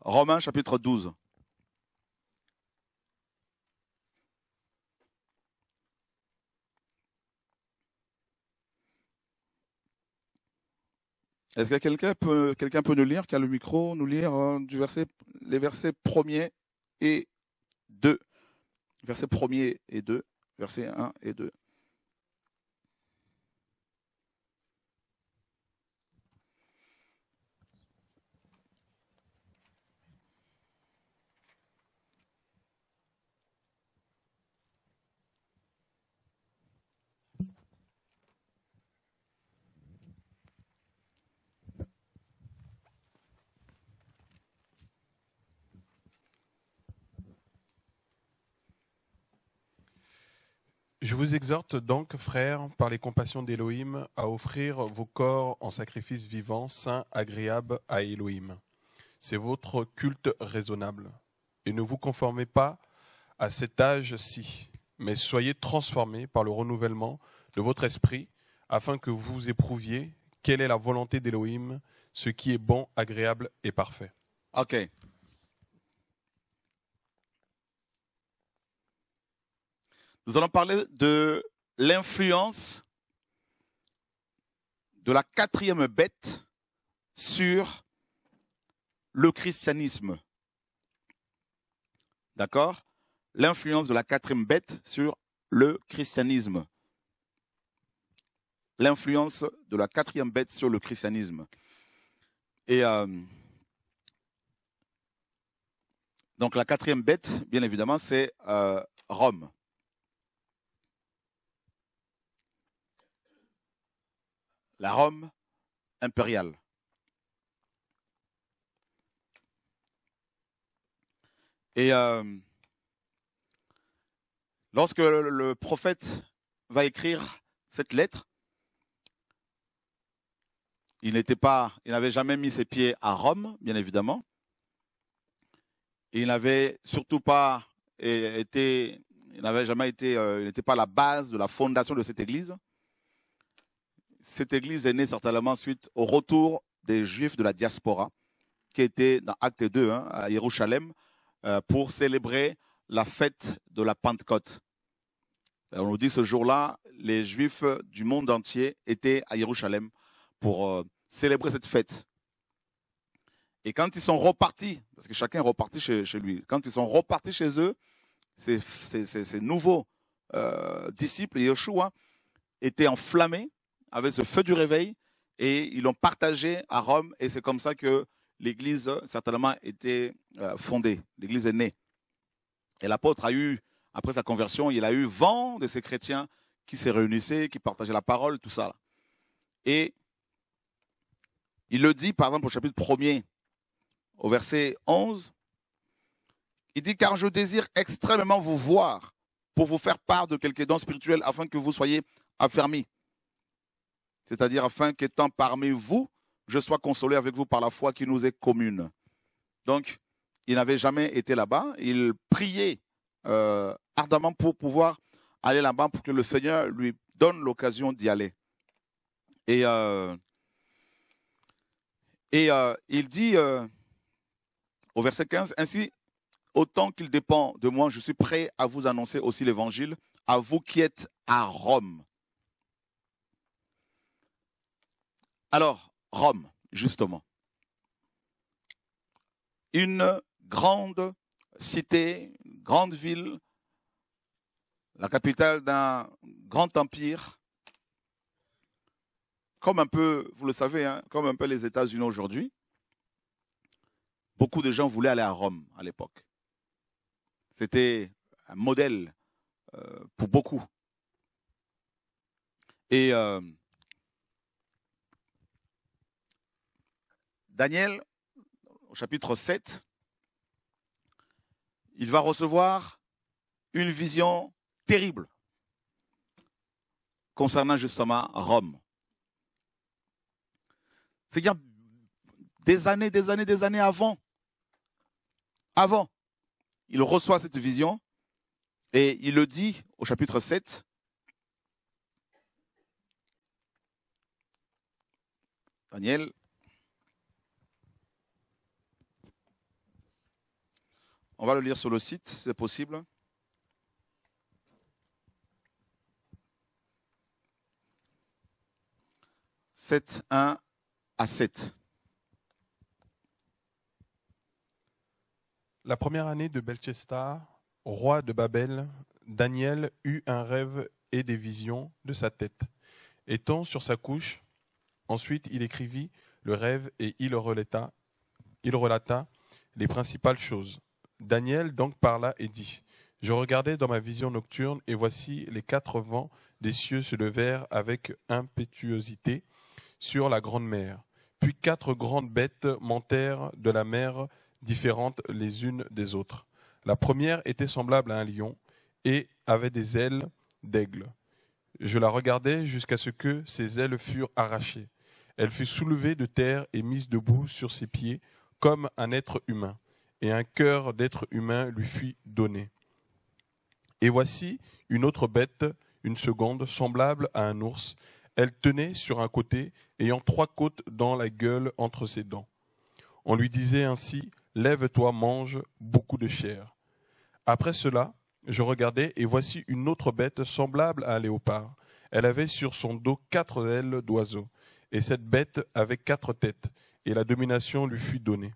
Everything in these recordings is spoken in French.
Romains chapitre 12. Est-ce que quelqu'un peut, quelqu'un peut nous lire, qui a le micro, nous lire euh, du verset, les versets 1er et 2 versets 1 et 2, versets 1 et 2. Je vous exhorte donc, frères, par les compassions d'Élohim, à offrir vos corps en sacrifice vivant, saint, agréable à Élohim. C'est votre culte raisonnable. Et ne vous conformez pas à cet âge-ci, mais soyez transformés par le renouvellement de votre esprit, afin que vous éprouviez quelle est la volonté d'Élohim, ce qui est bon, agréable et parfait. Nous allons parler de l'influence de la quatrième bête sur le christianisme. D'accord L'influence de la quatrième bête sur le christianisme. L'influence de la quatrième bête sur le christianisme. Et euh, donc la quatrième bête, bien évidemment, c'est euh, Rome. la Rome impériale. Et euh, lorsque le prophète va écrire cette lettre, il n'était pas, il n'avait jamais mis ses pieds à Rome, bien évidemment. Il n'avait surtout pas été, il n'avait jamais été, euh, il n'était pas la base de la fondation de cette église cette église est née certainement suite au retour des Juifs de la diaspora, qui étaient dans Acte 2 hein, à Jérusalem, euh, pour célébrer la fête de la Pentecôte. on nous dit ce jour-là, les Juifs du monde entier étaient à Jérusalem pour euh, célébrer cette fête. Et quand ils sont repartis, parce que chacun est reparti chez, lui, quand ils sont repartis chez eux, ces, nouveaux euh, disciples, Yeshua, étaient enflammés avec ce feu du réveil et ils l'ont partagé à Rome et c'est comme ça que l'Église certainement était euh, fondée, l'Église est née. Et l'apôtre a eu, après sa conversion, il a eu vent de ces chrétiens qui se réunissaient, qui partageaient la parole, tout ça. Et il le dit, par exemple, au chapitre 1er, au verset 11, il dit, car je désire extrêmement vous voir pour vous faire part de quelques dons spirituels afin que vous soyez affermis c'est-à-dire afin qu'étant parmi vous, je sois consolé avec vous par la foi qui nous est commune. Donc, il n'avait jamais été là-bas. Il priait euh, ardemment pour pouvoir aller là-bas, pour que le Seigneur lui donne l'occasion d'y aller. Et, euh, et euh, il dit au verset 15, Ainsi, autant qu'il dépend de moi, je suis prêt à vous annoncer aussi l'évangile, à vous qui êtes à Rome. Alors, Rome, justement. Une grande cité, grande ville, la capitale d'un grand empire, comme un peu, vous le savez, hein, comme un peu les États-Unis aujourd'hui. Beaucoup de gens voulaient aller à Rome à l'époque. C'était un modèle euh, pour beaucoup. Et euh, Daniel, au chapitre 7, il va recevoir une vision terrible concernant justement Rome. C'est à dire des années, des années, des années avant, avant, il reçoit cette vision et il le dit au chapitre 7. Daniel On va le lire sur le site, c'est possible. « 7, 1 à 7. La première année de Belchester, roi de Babel, Daniel eut un rêve et des visions de sa tête. Étant sur sa couche, ensuite il écrivit le rêve et il relata, il relata les principales choses. Daniel donc parla et dit, Je regardais dans ma vision nocturne, et voici les quatre vents des cieux se levèrent avec impétuosité sur la grande mer. Puis quatre grandes bêtes montèrent de la mer, différentes les unes des autres. La première était semblable à un lion, et avait des ailes d'aigle. Je la regardais jusqu'à ce que ses ailes furent arrachées. Elle fut soulevée de terre et mise debout sur ses pieds, comme un être humain et un cœur d'être humain lui fut donné. Et voici une autre bête, une seconde, semblable à un ours. Elle tenait sur un côté, ayant trois côtes dans la gueule entre ses dents. On lui disait ainsi, Lève-toi, mange beaucoup de chair. Après cela, je regardais, et voici une autre bête semblable à un léopard. Elle avait sur son dos quatre ailes d'oiseau, et cette bête avait quatre têtes, et la domination lui fut donnée.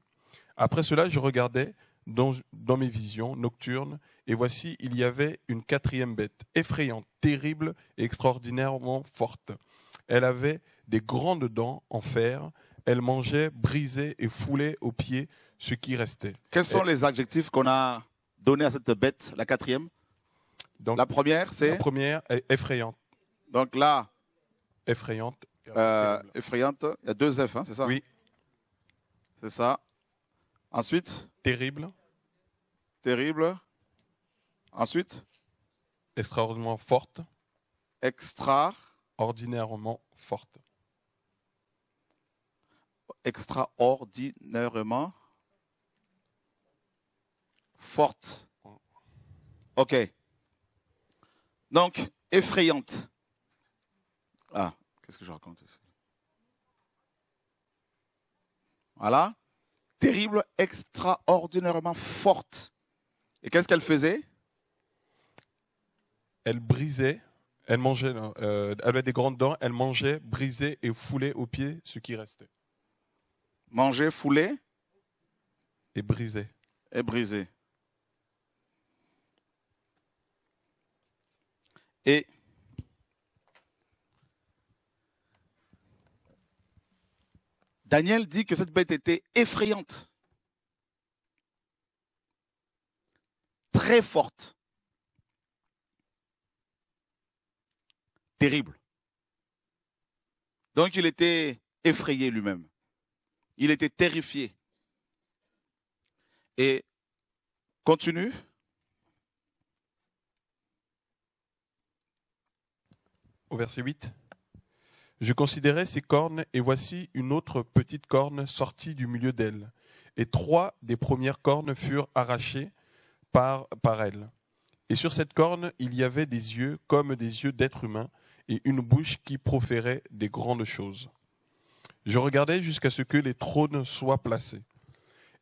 Après cela, je regardais dans, mes visions nocturnes, et voici, il y avait une quatrième bête, effrayante, terrible et extraordinairement forte. Elle avait des grandes dents en fer, elle mangeait, brisait et foulait aux pieds ce qui restait. Quels sont les adjectifs qu'on a donnés à cette bête, la quatrième La première, c'est La première, effrayante. Donc là Effrayante. Euh, effrayante, il y a deux F, hein, c'est ça Oui. C'est ça. Ensuite Terrible. Terrible. Ensuite Extraordinairement forte. Extraordinairement forte. Extraordinairement forte. OK. Donc, effrayante. Ah, qu'est-ce que je raconte ici Voilà terrible, extraordinairement forte. Et qu'est-ce qu'elle faisait Elle brisait, elle mangeait, hein, euh, elle avait des grandes dents, elle mangeait, brisait et foulait aux pieds ce qui restait. Mangeait, foulait Et brisait. Et brisait. Et Daniel dit que cette bête était effrayante, très forte, terrible. Donc il était effrayé lui-même. Il était terrifié. Et continue. Au verset 8. Je considérais ces cornes, et voici une autre petite corne sortie du milieu d'elle. Et trois des premières cornes furent arrachées par, par elle. Et sur cette corne, il y avait des yeux comme des yeux d'êtres humains, et une bouche qui proférait des grandes choses. Je regardai jusqu'à ce que les trônes soient placés.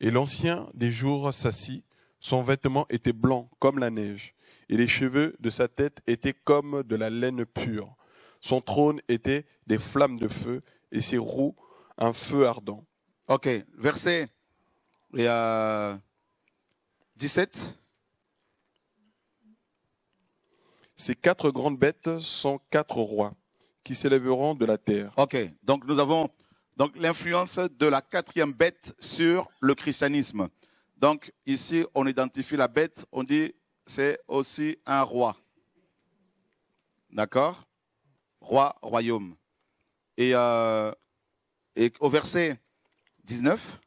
Et l'ancien des jours s'assit, son vêtement était blanc comme la neige, et les cheveux de sa tête étaient comme de la laine pure son trône était des flammes de feu et ses roues un feu ardent. Ok, verset 17. Ces quatre grandes bêtes sont quatre rois qui s'élèveront de la terre. Ok, donc nous avons donc l'influence de la quatrième bête sur le christianisme. Donc ici, on identifie la bête, on dit c'est aussi un roi. D'accord roi, royaume. Et, euh, au verset 19.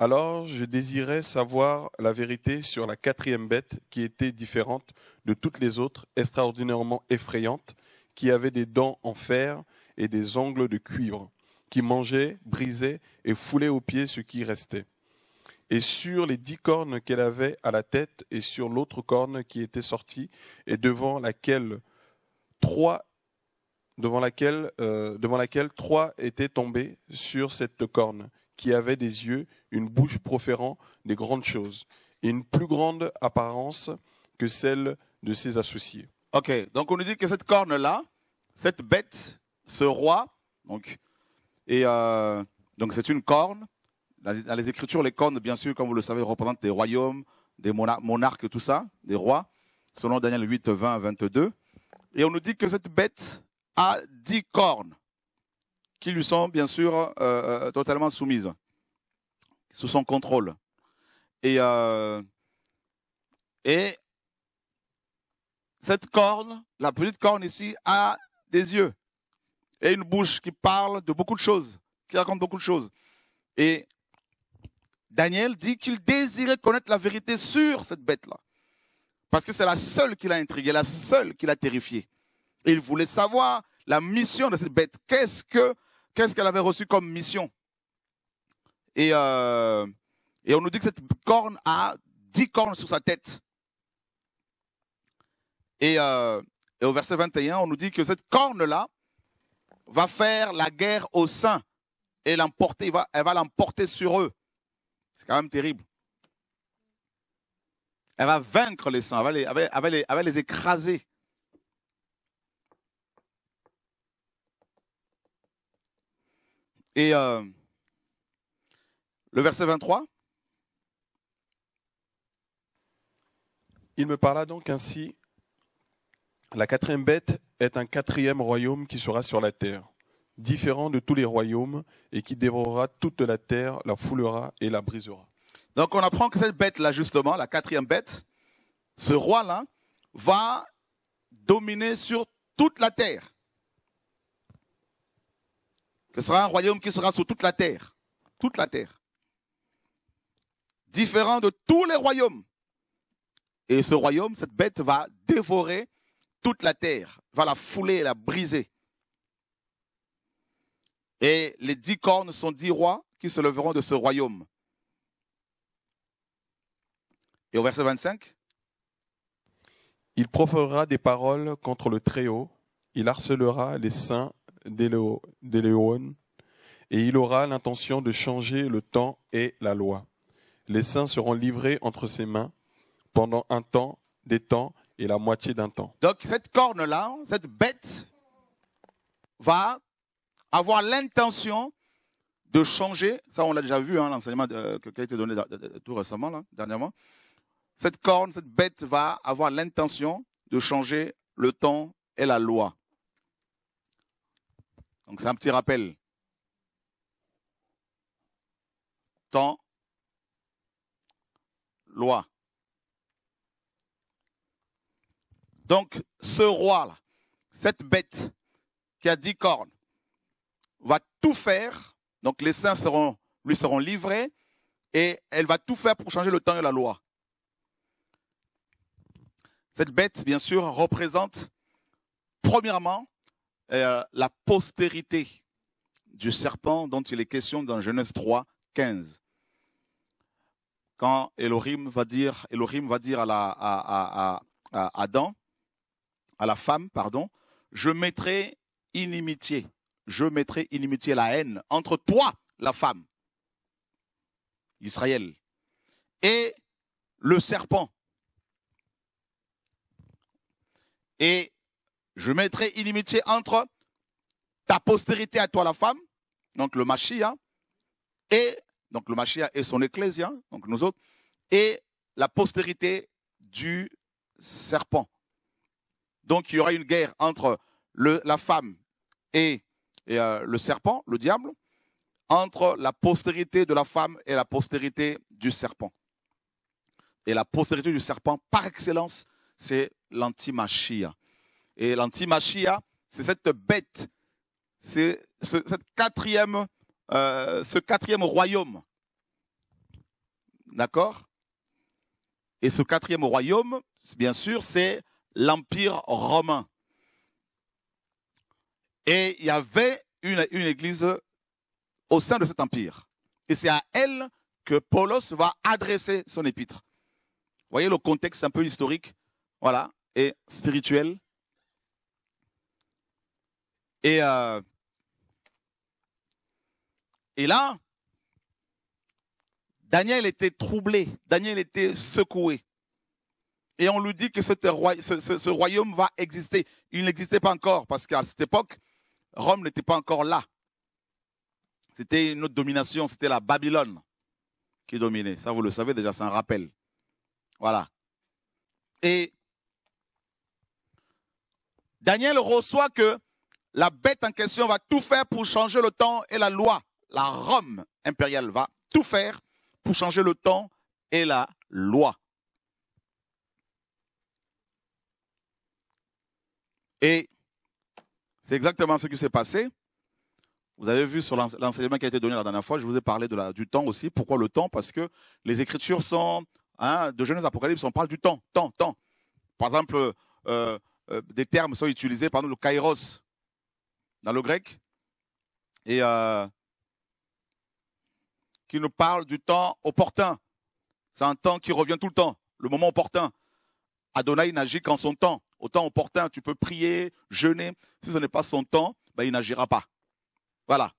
Alors je désirais savoir la vérité sur la quatrième bête qui était différente de toutes les autres, extraordinairement effrayante, qui avait des dents en fer et des ongles de cuivre, qui mangeait, brisait et foulait aux pieds ce qui restait. Et sur les dix cornes qu'elle avait à la tête et sur l'autre corne qui était sortie et devant laquelle trois devant laquelle, euh, devant laquelle trois étaient tombés sur cette corne, qui avait des yeux, une bouche proférant des grandes choses, et une plus grande apparence que celle de ses associés. Ok, donc on nous dit que cette corne-là, cette bête, ce roi, donc, et euh, donc c'est une corne. Dans les Écritures, les cornes, bien sûr, comme vous le savez, représentent des royaumes, des monarques, tout ça, des rois, selon Daniel 8, 20, 22. Et on nous dit que cette bête a dix cornes qui lui sont bien sûr euh, euh, totalement soumises, sous son contrôle. Et, euh, et cette corne, la petite corne ici, a des yeux et une bouche qui parle de beaucoup de choses, qui raconte beaucoup de choses. Et Daniel dit qu'il désirait connaître la vérité sur cette bête-là. Parce que c'est la seule qui l'a intrigué, la seule qui l'a terrifié. il voulait savoir la mission de cette bête. Qu'est-ce que qu'est-ce qu'elle avait reçu comme mission et, euh, on nous dit que cette corne a dix cornes sur sa tête. Et, euh, et au verset 21, on nous dit que cette corne-là va faire la guerre aux saints et l'emporter, elle va l'emporter sur eux. C'est quand même terrible. Elle va vaincre les sangs, elle va les, écraser. Et euh, le verset 23. Il me parla donc ainsi, la quatrième bête est un quatrième royaume qui sera sur la terre, différent de tous les royaumes, et qui dévorera toute la terre, la foulera et la brisera. Donc on apprend que cette bête-là, justement, la quatrième bête, ce roi-là, va dominer sur toute la terre. Ce sera un royaume qui sera sur toute la terre. Toute la terre. Différent de tous les royaumes. Et ce royaume, cette bête va dévorer toute la terre, va la fouler, la briser. Et les dix cornes sont dix rois qui se leveront de ce royaume. Et au verset 25 Il proférera des paroles contre le Très-Haut, il harcelera les saints d'Éléon, et il aura l'intention de changer le temps et la loi. Les saints seront livrés entre ses mains pendant un temps, des temps et la moitié d'un temps. Donc cette corne-là, cette bête, va avoir l'intention de changer, ça on l'a déjà vu, hein, l'enseignement euh, qui a été donné euh, euh, tout récemment, là, dernièrement, cette corne, cette bête va avoir l'intention de changer le temps et la loi. Donc c'est un petit rappel. Temps, loi. Donc ce roi-là, cette bête qui a dix cornes, va tout faire. Donc les saints lui seront livrés et elle va tout faire pour changer le temps et la loi. Cette bête, bien sûr, représente premièrement euh, la postérité du serpent dont il est question dans Genèse 3, 15. Quand Elohim va dire, va dire à, à Adam, à la femme, pardon, je mettrai inimitié, je mettrai inimitié la haine entre toi, la femme, Israël, et le serpent. Et je mettrai illimité inimitié entre ta postérité à toi, la femme, donc le Machia, et donc le Machia et son ecclésia donc nous autres, et la postérité du serpent. Donc il y aura une guerre entre la femme et, euh, le serpent, le diable, entre la postérité de la femme et la postérité du serpent. Et la postérité du serpent, par excellence, c'est l'antimachia. Et l'antimachia, c'est cette bête, c'est ce, quatrième, euh, ce royaume. D'accord Et ce quatrième royaume, bien sûr, c'est l'Empire romain. Et il y avait une, église au sein de cet empire. Et c'est à elle que Paulos va adresser son épître. voyez le contexte un peu historique Voilà spirituel. Et, euh, et là, Daniel était troublé, Daniel était secoué. Et on lui dit que roi, ce, ce, royaume va exister. Il n'existait pas encore, parce qu'à cette époque, Rome n'était pas encore là. C'était une autre domination, c'était la Babylone qui dominait. Ça, vous le savez déjà, c'est un rappel. Voilà. Et Daniel reçoit que la bête en question va tout faire pour changer le temps et la loi. La Rome impériale va tout faire pour changer le temps et la loi. Et c'est exactement ce qui s'est passé. Vous avez vu sur l'enseignement qui a été donné la dernière fois, je vous ai parlé du temps aussi. Pourquoi le temps Parce que les Écritures sont, hein, de Genèse Apocalypse, on parle du temps, temps, temps. Par exemple, euh, euh, des termes sont utilisés, par exemple le kairos dans le grec, et euh, qui nous parle du temps opportun. C'est un temps qui revient tout le temps, le moment opportun. Adonai n'agit qu'en son temps. Au temps opportun, tu peux prier, jeûner. Si ce n'est pas son temps, ben, il n'agira pas. Voilà.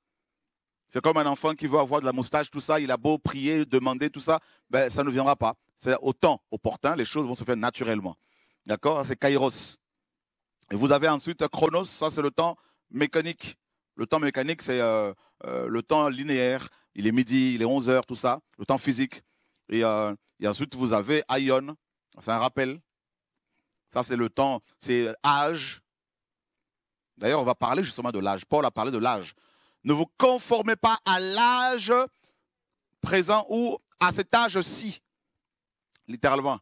C'est comme un enfant qui veut avoir de la moustache, tout ça. Il a beau prier, demander, tout ça. Ben, ça ne viendra pas. C'est au temps opportun, les choses vont se faire naturellement. D'accord C'est kairos. Et vous avez ensuite chronos, ça c'est le temps mécanique. Le temps mécanique, c'est euh, euh, le temps linéaire. Il est midi, il est 11 h tout ça, le temps physique. Et, euh, ensuite, vous avez ion, c'est un rappel. Ça, c'est le temps, c'est âge. D'ailleurs, on va parler justement de l'âge. Paul a parlé de l'âge. Ne vous conformez pas à l'âge présent ou à cet âge-ci, littéralement.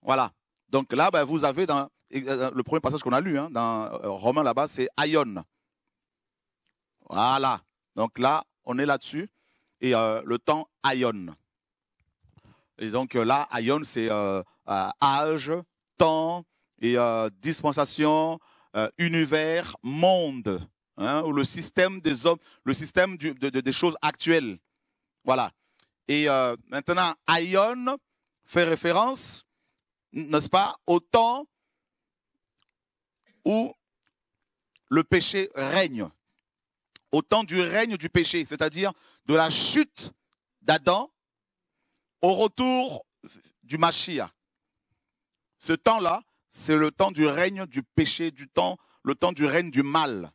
Voilà. Donc là, ben, vous avez dans euh, euh, le premier passage qu'on a lu hein, dans euh, Romain là-bas, c'est Aion. Voilà. Donc là, on est là-dessus. Et le temps Aion. Et donc là, Aion, c'est âge, temps et dispensation, univers, monde. Hein, ou le système des hommes, le système des choses actuelles. Voilà. Et maintenant, Aion fait référence, n'est-ce pas, au temps où le péché règne, au temps du règne du péché, c'est-à-dire de la chute d'Adam au retour du Machia. Ce temps-là, c'est le temps du règne du péché, du temps, le temps du règne du mal,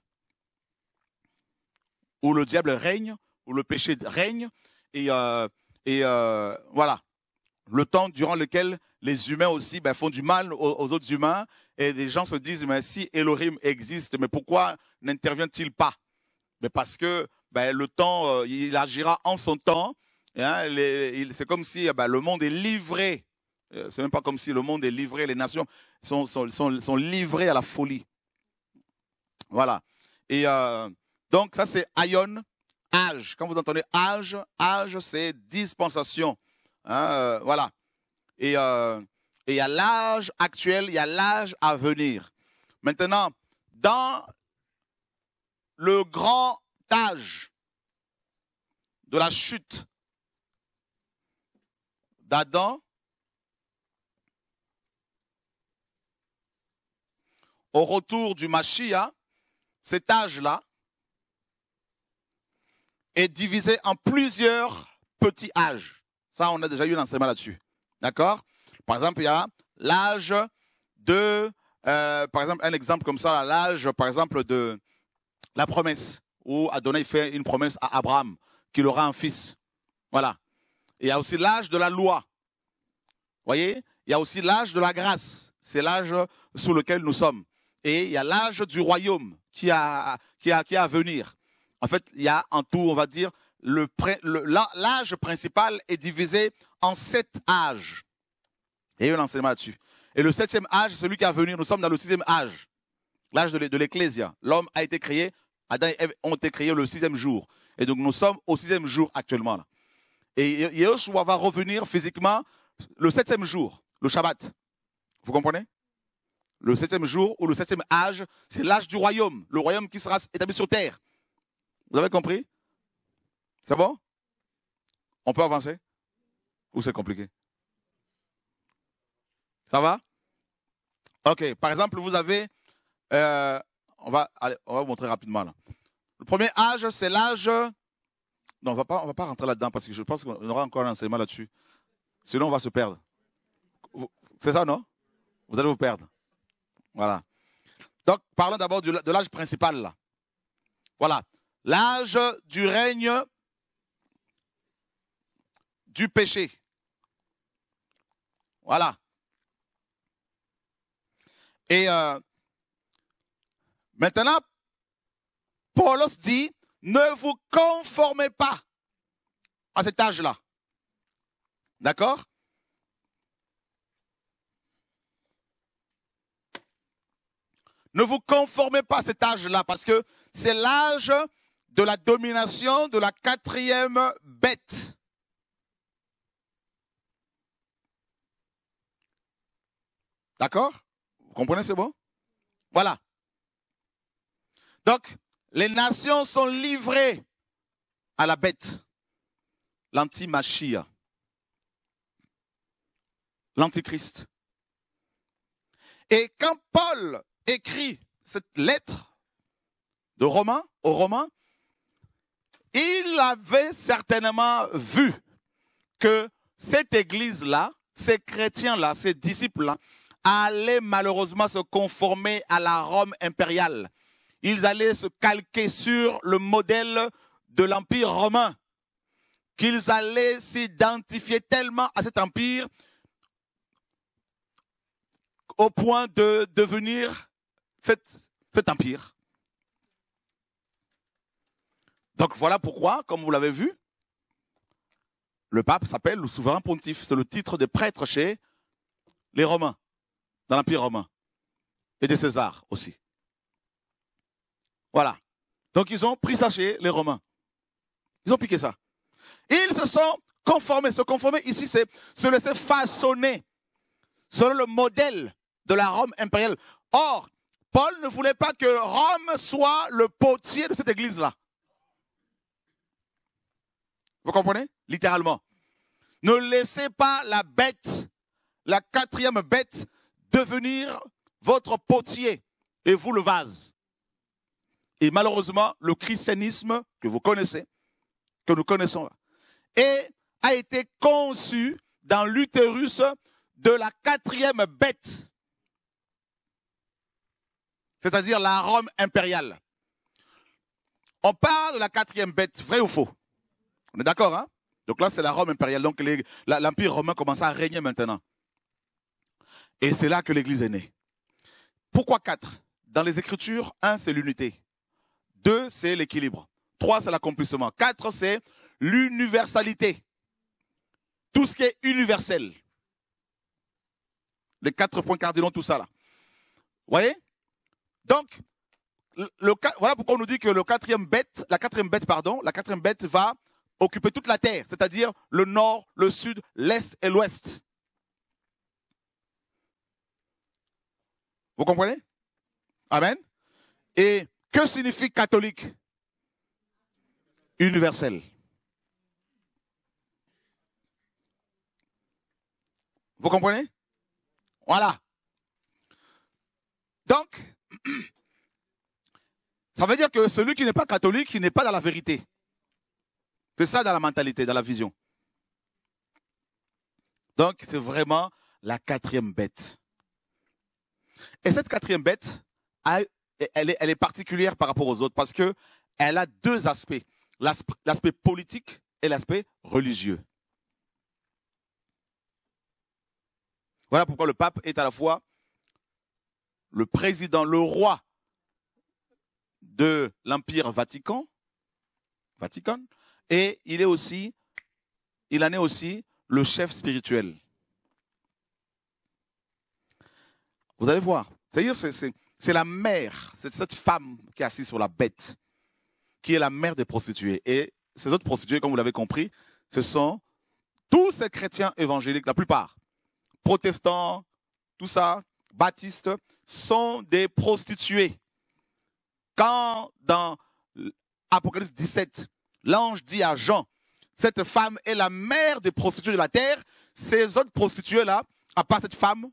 où le diable règne, où le péché règne, et, euh, euh, voilà, le temps durant lequel les humains aussi ben, font du mal aux autres humains, et des gens se disent, mais si Elohim existe, mais pourquoi n'intervient-il pas mais Parce que ben, le temps, euh, il agira en son temps. Hein, c'est comme si ben, le monde est livré. Euh, c'est même pas comme si le monde est livré, les nations sont, sont, sont, livrées à la folie. Voilà. Et euh, donc ça c'est Aion, âge. Quand vous entendez âge, âge c'est dispensation. Hein, voilà. Et et il y a l'âge actuel, il y a l'âge à venir. Maintenant, dans le grand âge de la chute d'Adam, au retour du Machia, cet âge-là est divisé en plusieurs petits âges. Ça, on a déjà eu l'enseignement là-dessus. D'accord par exemple, il y a l'âge de, euh, par exemple, un exemple comme ça, l'âge, par exemple, de la promesse, où Adonai fait une promesse à Abraham qu'il aura un fils. Voilà. Il y a aussi l'âge de la loi. Voyez Il y a aussi l'âge de la grâce. C'est l'âge sous lequel nous sommes. Et il y a l'âge du royaume qui a, qui, à venir. En fait, il y a en tout, on va dire, l'âge principal est divisé en sept âges. Et il y a eu là-dessus. Et le septième âge, c'est celui qui va venir. Nous sommes dans le sixième âge, l'âge de l'Ecclésia. L'homme a été créé, Adam et Ève ont été créés le sixième jour. Et donc nous sommes au sixième jour actuellement. Là. Et Yeshua va revenir physiquement le septième jour, le Shabbat. Vous comprenez Le septième jour ou le septième âge, c'est l'âge du royaume, le royaume qui sera établi sur terre. Vous avez compris C'est bon On peut avancer Ou c'est compliqué ça va Ok. Par exemple, vous avez. Euh, on, va, on va vous montrer rapidement. Là. Le premier âge, c'est l'âge. Non, on va pas, va pas rentrer là-dedans parce que je pense qu'on aura encore un enseignement là-dessus. Sinon, on va se perdre. C'est ça, non Vous allez vous perdre. Voilà. Donc, parlons d'abord de l'âge principal là. Voilà. L'âge du règne du péché. Voilà. Et euh, maintenant, Paulos dit, ne vous conformez pas à cet âge-là. D'accord Ne vous conformez pas à cet âge-là, parce que c'est l'âge de la domination de la quatrième bête. D'accord comprenez, c'est bon Voilà. Donc, les nations sont livrées à la bête, l'anti-machia, l'anti-Machia, l'antichrist. Et quand Paul écrit cette lettre de Romains aux Romains, il avait certainement vu que cette église-là, ces chrétiens-là, ces disciples-là, allaient malheureusement se conformer à la Rome impériale. Ils allaient se calquer sur le modèle de l'Empire romain, qu'ils allaient s'identifier tellement à cet empire au point de devenir cet, cet empire. Donc voilà pourquoi, comme vous l'avez vu, le pape s'appelle le souverain pontife. C'est le titre des prêtres chez les Romains dans l'Empire romain et de César aussi. Voilà. Donc ils ont pris ça chez les Romains. Ils ont piqué ça. Ils se sont conformés. Se conformer ici, c'est se laisser façonner selon le modèle de la Rome impériale. Or, Paul ne voulait pas que Rome soit le potier de cette église-là. Vous comprenez Littéralement. Ne laissez pas la bête, la quatrième bête, devenir votre potier et vous le vase. Et malheureusement, le christianisme que vous connaissez, que nous connaissons, et a été conçu dans l'utérus de la quatrième bête, c'est-à-dire la Rome impériale. On parle de la quatrième bête, vrai ou faux On est d'accord, hein Donc là, c'est la Rome impériale. Donc l'Empire romain commence à régner maintenant. Et c'est là que l'Église est née. Pourquoi quatre Dans les Écritures, un, c'est l'unité. Deux, c'est l'équilibre. Trois, c'est l'accomplissement. Quatre, c'est l'universalité. Tout ce qui est universel. Les quatre points cardinaux, tout ça là. Vous voyez Donc, voilà pourquoi on nous dit que le quatrième bête, la quatrième bête, pardon, la quatrième bête va occuper toute la terre, c'est-à-dire le nord, le sud, l'est et l'ouest. Vous comprenez Amen. Et que signifie catholique Universel. Vous comprenez Voilà. Donc, ça veut dire que celui qui n'est pas catholique, il n'est pas dans la vérité. C'est ça dans la mentalité, dans la vision. Donc, c'est vraiment la quatrième bête. Et cette quatrième bête, elle est, particulière par rapport aux autres parce qu'elle a deux aspects, l'aspect politique et l'aspect religieux. Voilà pourquoi le pape est à la fois le président, le roi de l'Empire Vatican, Vatican, et il est aussi, il en est aussi le chef spirituel. Vous allez voir. cest la mère, c'est cette femme qui est assise sur la bête, qui est la mère des prostituées. Et ces autres prostituées, comme vous l'avez compris, ce sont tous ces chrétiens évangéliques, la plupart, protestants, tout ça, baptistes, sont des prostituées. Quand dans Apocalypse 17, l'ange dit à Jean, cette femme est la mère des prostituées de la terre, ces autres prostituées-là, à part cette femme,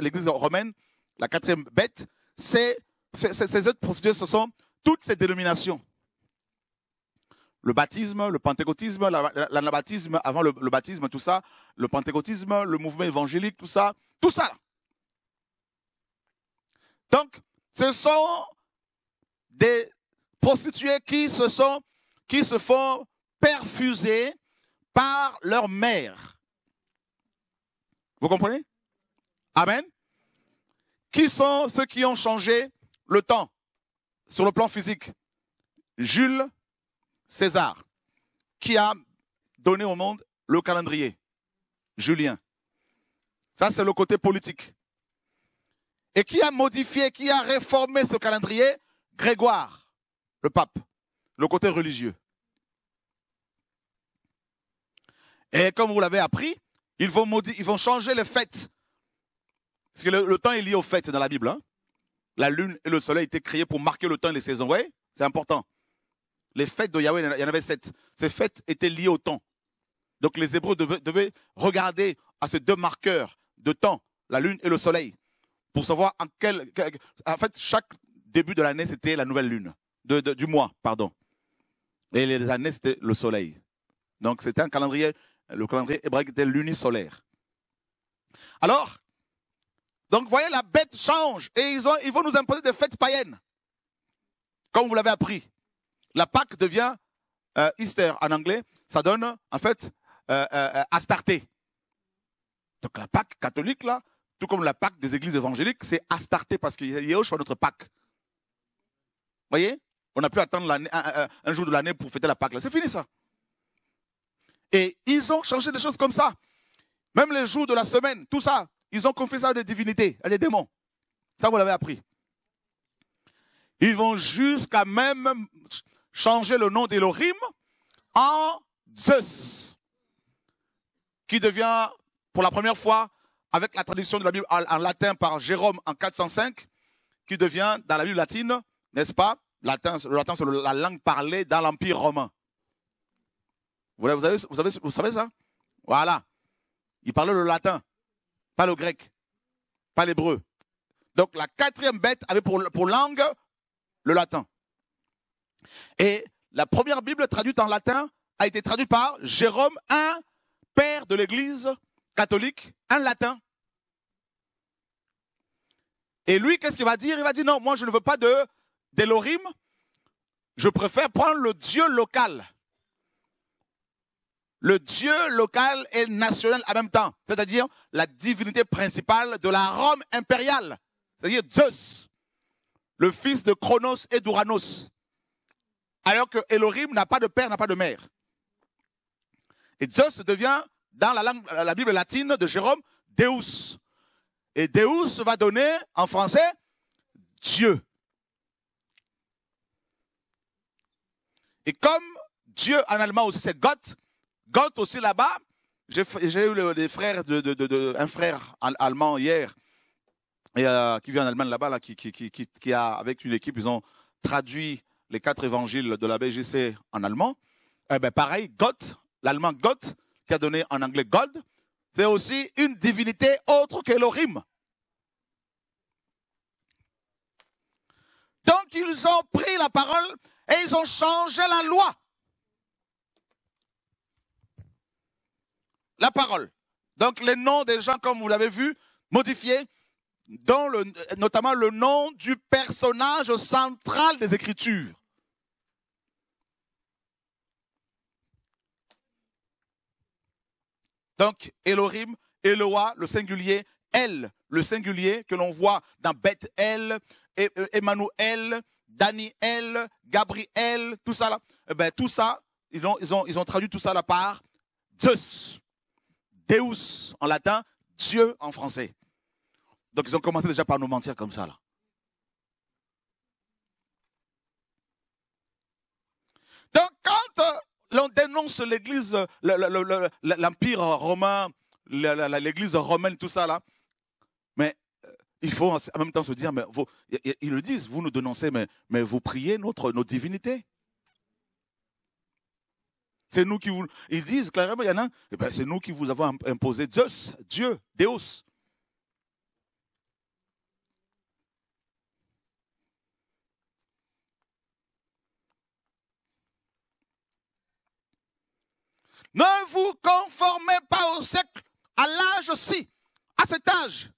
l'église romaine, la quatrième bête, c'est, ces autres procédures, ce sont toutes ces dénominations. Le baptisme, le pentecôtisme, l'anabaptisme, avant le, baptisme, tout ça, le pentecôtisme, le mouvement évangélique, tout ça, tout ça. Donc, ce sont des prostituées qui se, sont, qui se font perfuser par leur mère. Vous comprenez Amen qui sont ceux qui ont changé le temps sur le plan physique Jules César, qui a donné au monde le calendrier. Julien. Ça, c'est le côté politique. Et qui a modifié, qui a réformé ce calendrier Grégoire, le pape, le côté religieux. Et comme vous l'avez appris, ils vont, ils vont changer les fêtes parce que le, temps est lié au fêtes dans la Bible. Hein. La lune et le soleil étaient créés pour marquer le temps et les saisons. Vous C'est important. Les fêtes de Yahweh, il y en avait sept. Ces fêtes étaient liées au temps. Donc les Hébreux devaient, regarder à ces deux marqueurs de temps, la lune et le soleil, pour savoir en quel. En fait, chaque début de l'année, c'était la nouvelle lune, du mois, pardon. Et les années, c'était le soleil. Donc c'était un calendrier, le calendrier hébraïque était lunisolaire. Alors, donc, voyez, la bête change et ils, vont nous imposer des fêtes païennes. Comme vous l'avez appris, la Pâque devient euh, Easter en anglais. Ça donne, en fait, euh, euh, Astarté. Donc, la Pâque catholique, là, tout comme la Pâque des églises évangéliques, c'est Astarté parce que Yehoshua notre Pâque. voyez On a pu attendre un, un, jour de l'année pour fêter la Pâque. C'est fini, ça. Et ils ont changé des choses comme ça. Même les jours de la semaine, tout ça, ils ont confié ça à des divinités, à des démons. Ça, vous l'avez appris. Ils vont jusqu'à même changer le nom d'Elohim en Zeus, qui devient, pour la première fois, avec la traduction de la Bible en latin par Jérôme en 405, qui devient dans la Bible latine, n'est-ce pas Le latin, c'est la langue parlée dans l'Empire romain. Vous, savez ça Voilà. ils parlaient le latin pas le grec, pas l'hébreu. Donc la quatrième bête avait pour, langue le latin. Et la première Bible traduite en latin a été traduite par Jérôme, un père de l'Église catholique, un latin. Et lui, qu'est-ce qu'il va dire Il va dire non, moi je ne veux pas de je préfère prendre le Dieu local le Dieu local et national en même temps, c'est-à-dire la divinité principale de la Rome impériale, c'est-à-dire Zeus, le fils de Cronos et d'Uranos, alors que Elohim n'a pas de père, n'a pas de mère. Et Zeus devient, dans la, la Bible latine de Jérôme, Deus. Et Deus va donner en français Dieu. Et comme Dieu en allemand aussi c'est Gott, « Gott » aussi là-bas. J'ai eu frères de, un frère allemand hier et, euh, qui vit en Allemagne là-bas, qui, a, avec une équipe, ils ont traduit les quatre évangiles de la BGC en allemand. Eh ben, pareil, Gott, l'allemand Gott, qui a donné en anglais God, c'est aussi une divinité autre que Lorim. Donc ils ont pris la parole et ils ont changé la loi. la parole. Donc les noms des gens, comme vous l'avez vu, modifiés, notamment le nom du personnage central des Écritures. Donc, Elohim, Eloa, le singulier, elle, le singulier, que l'on voit dans Beth El, e, e, Emmanuel, Daniel, Gabriel, tout ça là. Eh ben, tout ça, ils ont, ils, ont, ils ont traduit tout ça à la part Zeus. Deus en latin, Dieu en français. Donc ils ont commencé déjà par nous mentir comme ça là. Donc quand euh, l'on dénonce l'Église, l'Empire romain, l'Église romaine, tout ça là, mais euh, il faut en même temps se dire, mais vous, ils le disent, vous nous dénoncez, mais, mais vous priez notre, nos divinités. C'est nous qui vous. Ils disent clairement, il y en a, eh ben, c'est nous qui vous avons imposé Zeus, Dieu, Deus. Ne vous conformez pas au siècle, à l'âge aussi, à cet âge,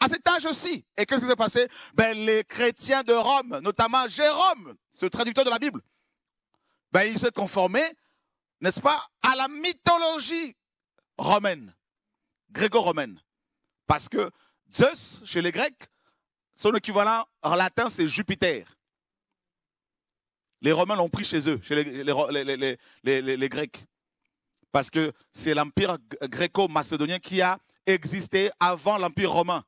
à cet âge aussi. Et qu'est-ce qui s'est passé ben, Les chrétiens de Rome, notamment Jérôme, ce traducteur de la Bible, ben, ils se conformaient n'est-ce pas, à la mythologie romaine, gréco-romaine. Parce que Zeus, chez les Grecs, son équivalent en latin, c'est Jupiter. Les Romains l'ont pris chez eux, chez les, Grecs. Parce que c'est l'empire gréco-macédonien qui a existé avant l'empire romain.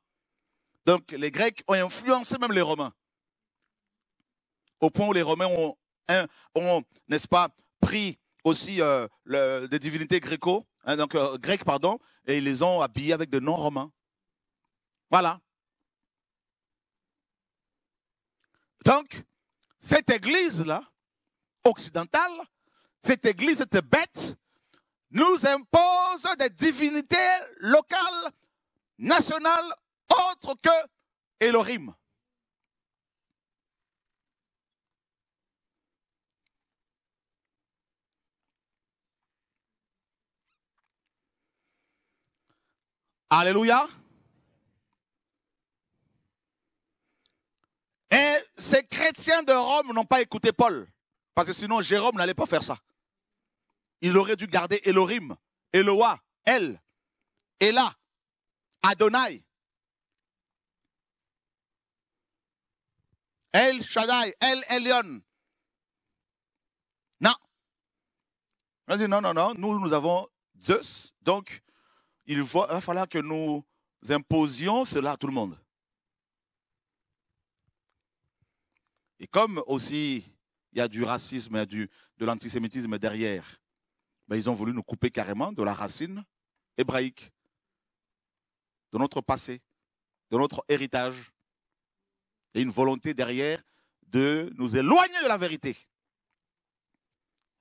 Donc les Grecs ont influencé même les Romains. Au point où les Romains ont, n'est-ce pas, pris aussi des euh, divinités gréco, hein, donc euh, grecques, pardon, et ils les ont habillés avec des noms romains. Voilà. Donc, cette église-là, occidentale, cette église, cette bête, nous impose des divinités locales, nationales, autres que Elohim. Alléluia. Et ces chrétiens de Rome n'ont pas écouté Paul. Parce que sinon, Jérôme n'allait pas faire ça. Il aurait dû garder Elohim, Eloah, El, Ela, Adonai, El Shaddai, El Elion. Non. On a dit non, non, non, nous, nous avons Zeus, donc il va, falloir que nous imposions cela à tout le monde. Et comme aussi il y a du racisme, du, de l'antisémitisme derrière, ben, ils ont voulu nous couper carrément de la racine hébraïque, de notre passé, de notre héritage, et une volonté derrière de nous éloigner de la vérité.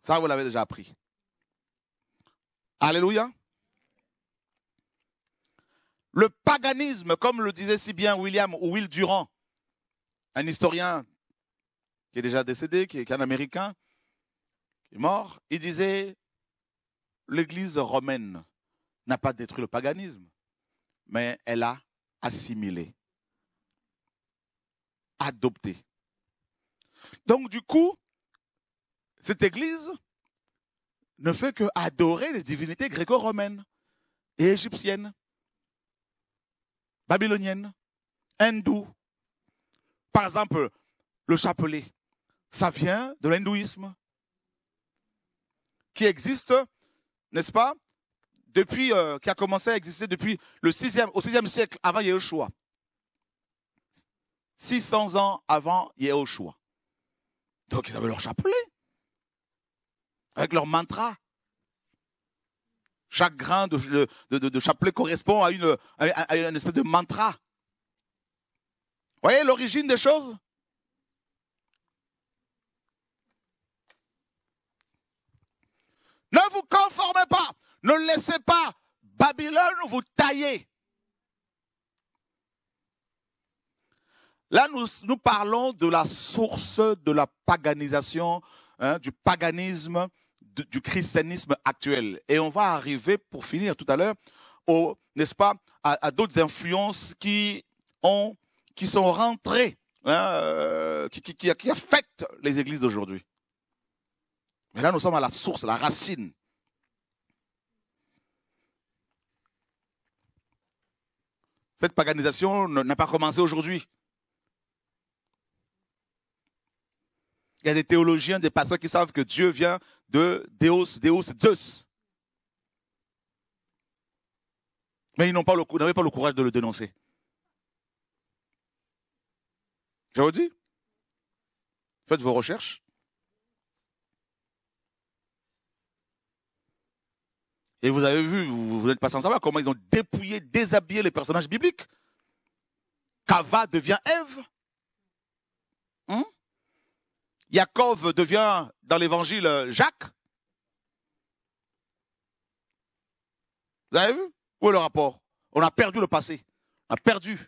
Ça, vous l'avez déjà appris. Alléluia. Le paganisme, comme le disait si bien William ou Will Durand, un historien qui est déjà décédé, qui est un Américain, qui est mort, il disait, l'Église romaine n'a pas détruit le paganisme, mais elle a assimilé, adopté. Donc du coup, cette Église ne fait que adorer les divinités gréco-romaines et égyptiennes babylonienne, hindoue. Par exemple, le chapelet, ça vient de l'hindouisme, qui existe, n'est-ce pas, depuis, euh, qui a commencé à exister depuis le 6e, au 6e siècle avant Yeshua. 600 ans avant Yeshua. Donc ils avaient leur chapelet, avec leur mantra, chaque grain de, chapelet correspond à une, une espèce de mantra. Vous voyez l'origine des choses Ne vous conformez pas. Ne laissez pas Babylone vous tailler. Là, nous, parlons de la source de la paganisation, hein, du paganisme du christianisme actuel. Et on va arriver, pour finir tout à l'heure, n'est-ce pas, à, d'autres influences qui ont, qui sont rentrées, hein, euh, qui, qui affectent les églises d'aujourd'hui. Mais là, nous sommes à la source, à la racine. Cette paganisation n'a pas commencé aujourd'hui. Il y a des théologiens, des pasteurs qui savent que Dieu vient de Deus, Deus, Zeus. Mais ils n'avaient pas, le courage de le dénoncer. Je vous dis, faites vos recherches. Et vous avez vu, vous n'êtes pas sans savoir comment ils ont dépouillé, déshabillé les personnages bibliques. Kava devient Ève. Hein Yaakov devient dans l'évangile Jacques. Vous avez vu Où est le rapport On a perdu le passé. On a perdu.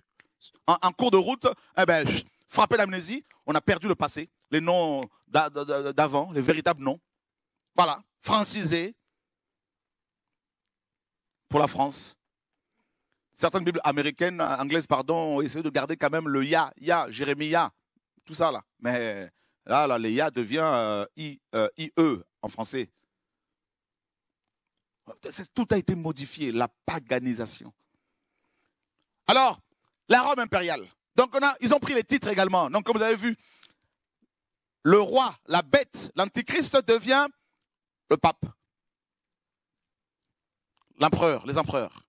En, cours de route, eh ben, frappé l'amnésie, on a perdu le passé, les noms d'avant, les véritables noms. Voilà, francisé pour la France. Certaines Bibles américaines, anglaises, pardon, ont essayé de garder quand même le ya, ya, Jérémie, ya, tout ça là. Mais Là, l'IA devient euh, IE euh, en français. Tout a été modifié, la paganisation. Alors, la Rome impériale. Donc, on a, ils ont pris les titres également. Donc, comme vous avez vu, le roi, la bête, l'antichrist devient le pape, l'empereur, les empereurs.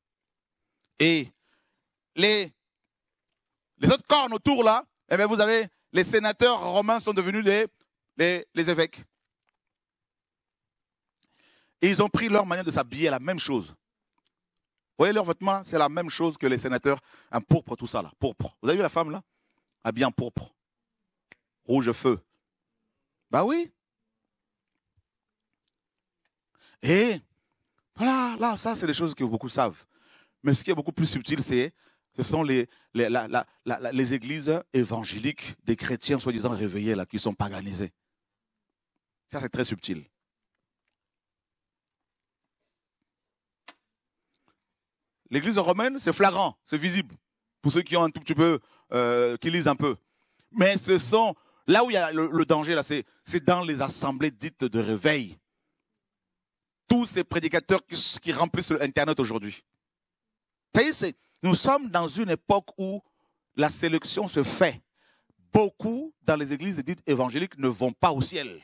Et les, les autres cornes autour là, eh vous avez les sénateurs romains sont devenus les, les, évêques. Et ils ont pris leur manière de s'habiller, la même chose. Vous voyez leur vêtement, c'est la même chose que les sénateurs, un pourpre, tout ça là, pourpre. Vous avez vu la femme là Habillée en pourpre, rouge feu. Bah ben oui. Et voilà, là, ça c'est des choses que beaucoup savent. Mais ce qui est beaucoup plus subtil, c'est ce sont les, les, églises évangéliques des chrétiens soi-disant réveillés, là, qui sont paganisés. Ça, c'est très subtil. L'église romaine, c'est flagrant, c'est visible, pour ceux qui ont un tout petit peu, euh, qui lisent un peu. Mais ce sont, là où il y a le, danger, là, c'est, c'est dans les assemblées dites de réveil. Tous ces prédicateurs qui, remplissent l'Internet aujourd'hui. y est, c'est, nous sommes dans une époque où la sélection se fait. Beaucoup dans les églises dites évangéliques ne vont pas au ciel.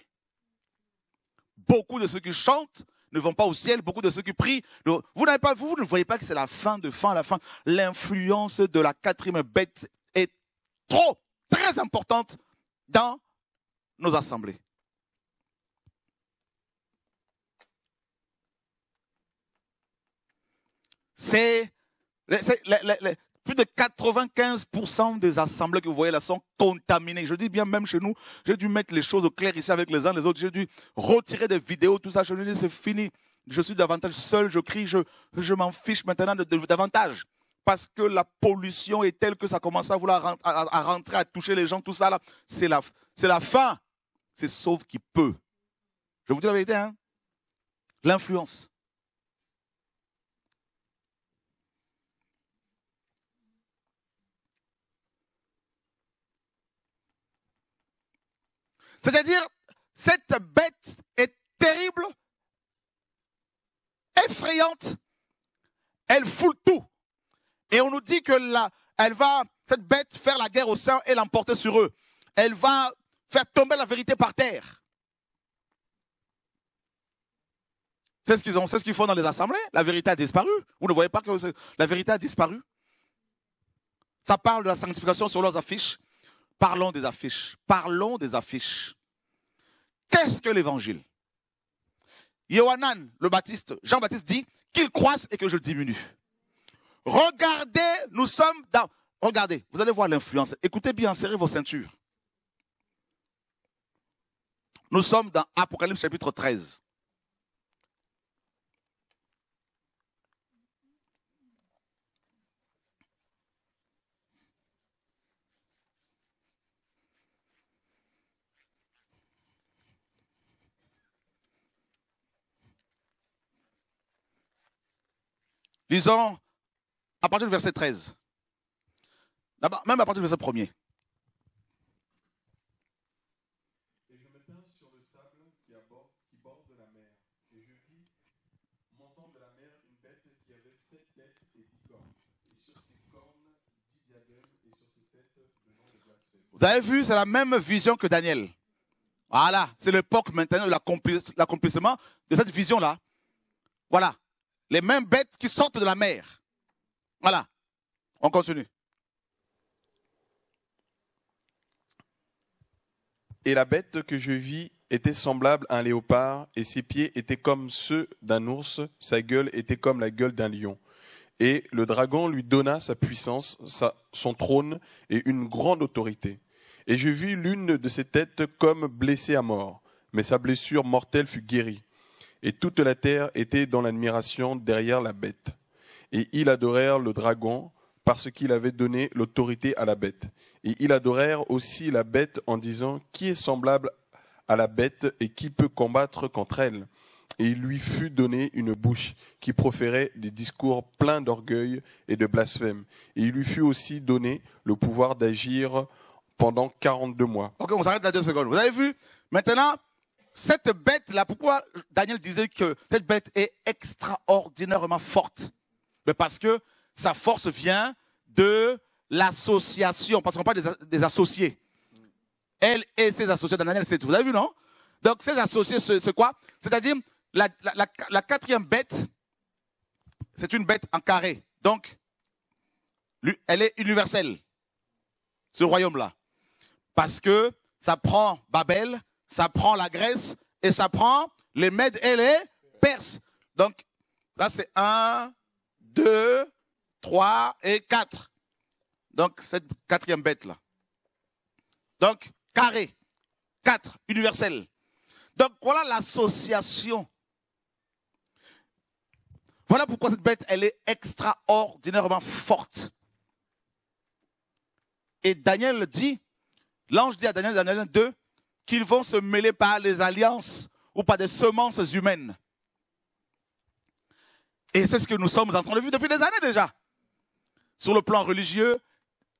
Beaucoup de ceux qui chantent ne vont pas au ciel, beaucoup de ceux qui prient. Vous, n'avez pas, vous, vous ne voyez pas que c'est la fin de fin, la fin. L'influence de la quatrième bête est trop, très importante dans nos assemblées. C'est plus de 95% des assemblées que vous voyez là sont contaminées. Je dis bien, même chez nous, j'ai dû mettre les choses au clair ici avec les uns les autres. J'ai dû retirer des vidéos, tout ça. Je me dis, c'est fini. Je suis davantage seul, je crie, je, m'en fiche maintenant davantage. Parce que la pollution est telle que ça commence à vouloir rentrer, à toucher les gens, tout ça là. C'est la, c'est la fin. C'est sauf qui peut. Je vous dis la vérité, hein. L'influence. C'est-à-dire, cette bête est terrible, effrayante, elle foule tout. Et on nous dit que la, elle va, cette bête, faire la guerre au sein et l'emporter sur eux. Elle va faire tomber la vérité par terre. C'est ce qu'ils ont, c'est ce qu'ils font dans les assemblées. La vérité a disparu. Vous ne voyez pas que la vérité a disparu. Ça parle de la sanctification sur leurs affiches. Parlons des affiches. Parlons des affiches. Qu'est-ce que l'évangile Yohanan, le Baptiste, Jean-Baptiste dit qu'il croisse et que je diminue. Regardez, nous sommes dans... Regardez, vous allez voir l'influence. Écoutez bien, serrez vos ceintures. Nous sommes dans Apocalypse chapitre 13. Lisons à partir du verset 13. Même à partir du verset 1er. Vous avez vu, c'est la même vision que Daniel. Voilà, c'est l'époque maintenant de l'accomplissement de cette vision-là. Voilà, les mêmes bêtes qui sortent de la mer. Voilà. On continue. Et la bête que je vis était semblable à un léopard, et ses pieds étaient comme ceux d'un ours, sa gueule était comme la gueule d'un lion. Et le dragon lui donna sa puissance, son trône et une grande autorité. Et je vis l'une de ses têtes comme blessée à mort, mais sa blessure mortelle fut guérie et toute la terre était dans l'admiration derrière la bête. Et ils adorèrent le dragon parce qu'il avait donné l'autorité à la bête. Et ils adorèrent aussi la bête en disant, qui est semblable à la bête et qui peut combattre contre elle Et il lui fut donné une bouche qui proférait des discours pleins d'orgueil et de blasphème. Et il lui fut aussi donné le pouvoir d'agir pendant 42 mois. Ok, on s'arrête là deux secondes. Vous avez vu Maintenant, cette bête-là, pourquoi Daniel disait que cette bête est extraordinairement forte ben, Parce que sa force vient de l'association, parce qu'on parle des, associés. Elle et ses associés, Daniel, c'est tout. Vous avez vu, non Donc, ses associés, c'est quoi C'est-à-dire, la quatrième bête, c'est une bête en carré. Donc, elle est universelle, ce royaume-là. Parce que ça prend Babel, ça prend la Grèce et ça prend les Mèdes et les Perses. Donc, là, c'est 1, 2, 3 et 4. Donc, cette quatrième bête-là. Donc, carré, 4, universel. Donc, voilà l'association. Voilà pourquoi cette bête, elle est extraordinairement forte. Et Daniel dit, l'ange dit à Daniel, Daniel 2, qu'ils vont se mêler par les alliances ou par des semences humaines. Et c'est ce que nous sommes en train de vivre depuis des années déjà. Sur le plan religieux,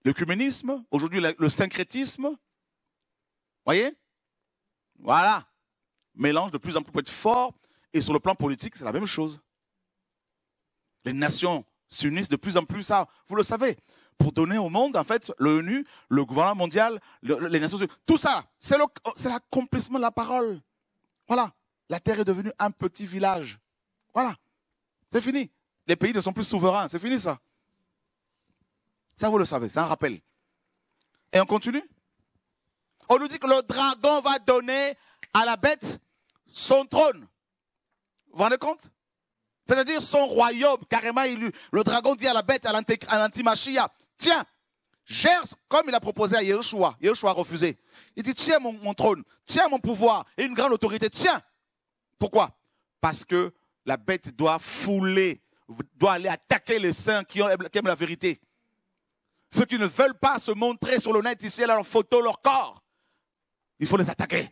l'œcuménisme, aujourd'hui le syncrétisme. Voyez Voilà. Mélange de plus en plus peut être fort. Et sur le plan politique, c'est la même chose. Les nations s'unissent de plus en plus, ça, ah, vous le savez pour donner au monde, en fait, l'ONU, le gouvernement mondial, les Nations Unies. Tout ça, c'est l'accomplissement de la parole. Voilà. La terre est devenue un petit village. Voilà. C'est fini. Les pays ne sont plus souverains. C'est fini ça. Ça, vous le savez. C'est un rappel. Et on continue. On nous dit que le dragon va donner à la bête son trône. Vous vous rendez compte C'est-à-dire son royaume, carrément élu. Le dragon dit à la bête, à l'antimachia, tiens, gère comme il a proposé à Yeshua. Yeshua a refusé. Il dit, tiens mon, trône, tiens mon pouvoir et une grande autorité, tiens. Pourquoi Parce que la bête doit fouler, doit aller attaquer les saints qui, ont, aiment la vérité. Ceux qui ne veulent pas se montrer sur le net ici, leur photo, leur corps, il faut les attaquer.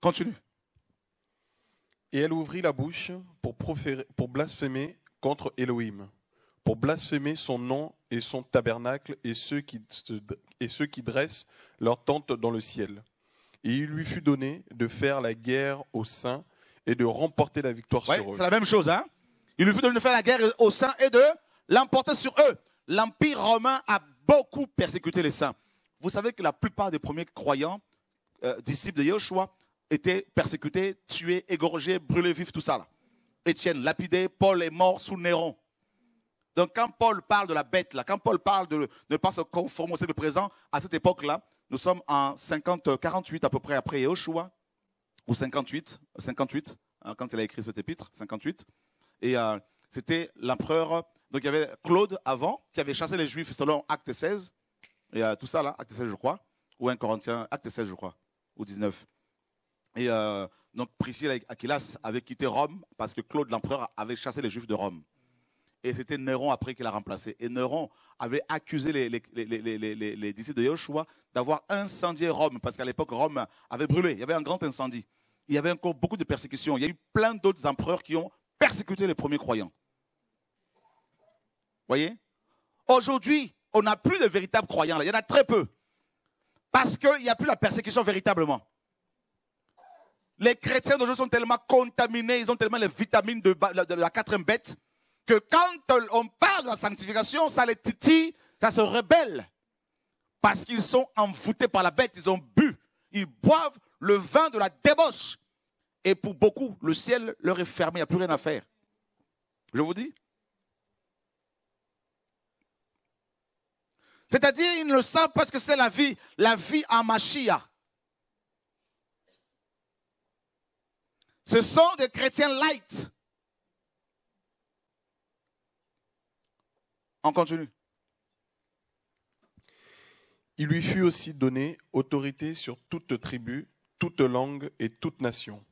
Continue. Et elle ouvrit la bouche pour, proférer, pour blasphémer contre Elohim, pour blasphémer son nom et son tabernacle et ceux, qui, et ceux qui dressent leur tente dans le ciel. Et il lui fut donné de faire la guerre aux saints et de remporter la victoire sur eux. C'est la même chose, hein Il lui fut donné de faire la guerre aux saints et de l'emporter sur eux. L'Empire romain a beaucoup persécuté les saints. Vous savez que la plupart des premiers croyants, euh, disciples de Yeshua, étaient persécutés, tués, égorgés, brûlés vifs, tout ça. Là. Étienne lapidé, Paul est mort sous Néron. Donc quand Paul parle de la bête, là, quand Paul parle de ne pas se conformer au présent, à cette époque-là, nous sommes en 50, 48 à peu près après Yahushua, ou 58, 58 hein, quand il a écrit cet épître, 58. Et euh, c'était l'empereur, donc il y avait Claude avant, qui avait chassé les Juifs selon Acte 16, et euh, tout ça là, Acte 16 je crois, ou un Corinthien, Acte 16 je crois, ou 19. Et euh, donc Priscille et Aquilas avaient quitté Rome parce que Claude l'empereur avait chassé les Juifs de Rome. Et c'était Néron après qui l'a remplacé. Et Néron avait accusé les, disciples de Joshua d'avoir incendié Rome parce qu'à l'époque Rome avait brûlé. Il y avait un grand incendie. Il y avait encore beaucoup de persécutions. Il y a eu plein d'autres empereurs qui ont persécuté les premiers croyants. Voyez Aujourd'hui, on n'a plus de véritables croyants. Il y en a très peu. Parce qu'il n'y a plus la persécution véritablement. Les chrétiens d'aujourd'hui sont tellement contaminés, ils ont tellement les vitamines de, la quatrième bête, que quand on parle de la sanctification, ça les titille, ça se rebelle. Parce qu'ils sont envoûtés par la bête, ils ont bu, ils boivent le vin de la débauche. Et pour beaucoup, le ciel leur est fermé, il n'y a plus rien à faire. Je vous dis. C'est-à-dire, ils ne savent pas que c'est la vie, la vie en Machia. Ce sont des chrétiens light. On continue. Il lui fut aussi donné autorité sur toute tribu, toute langue et toute nation.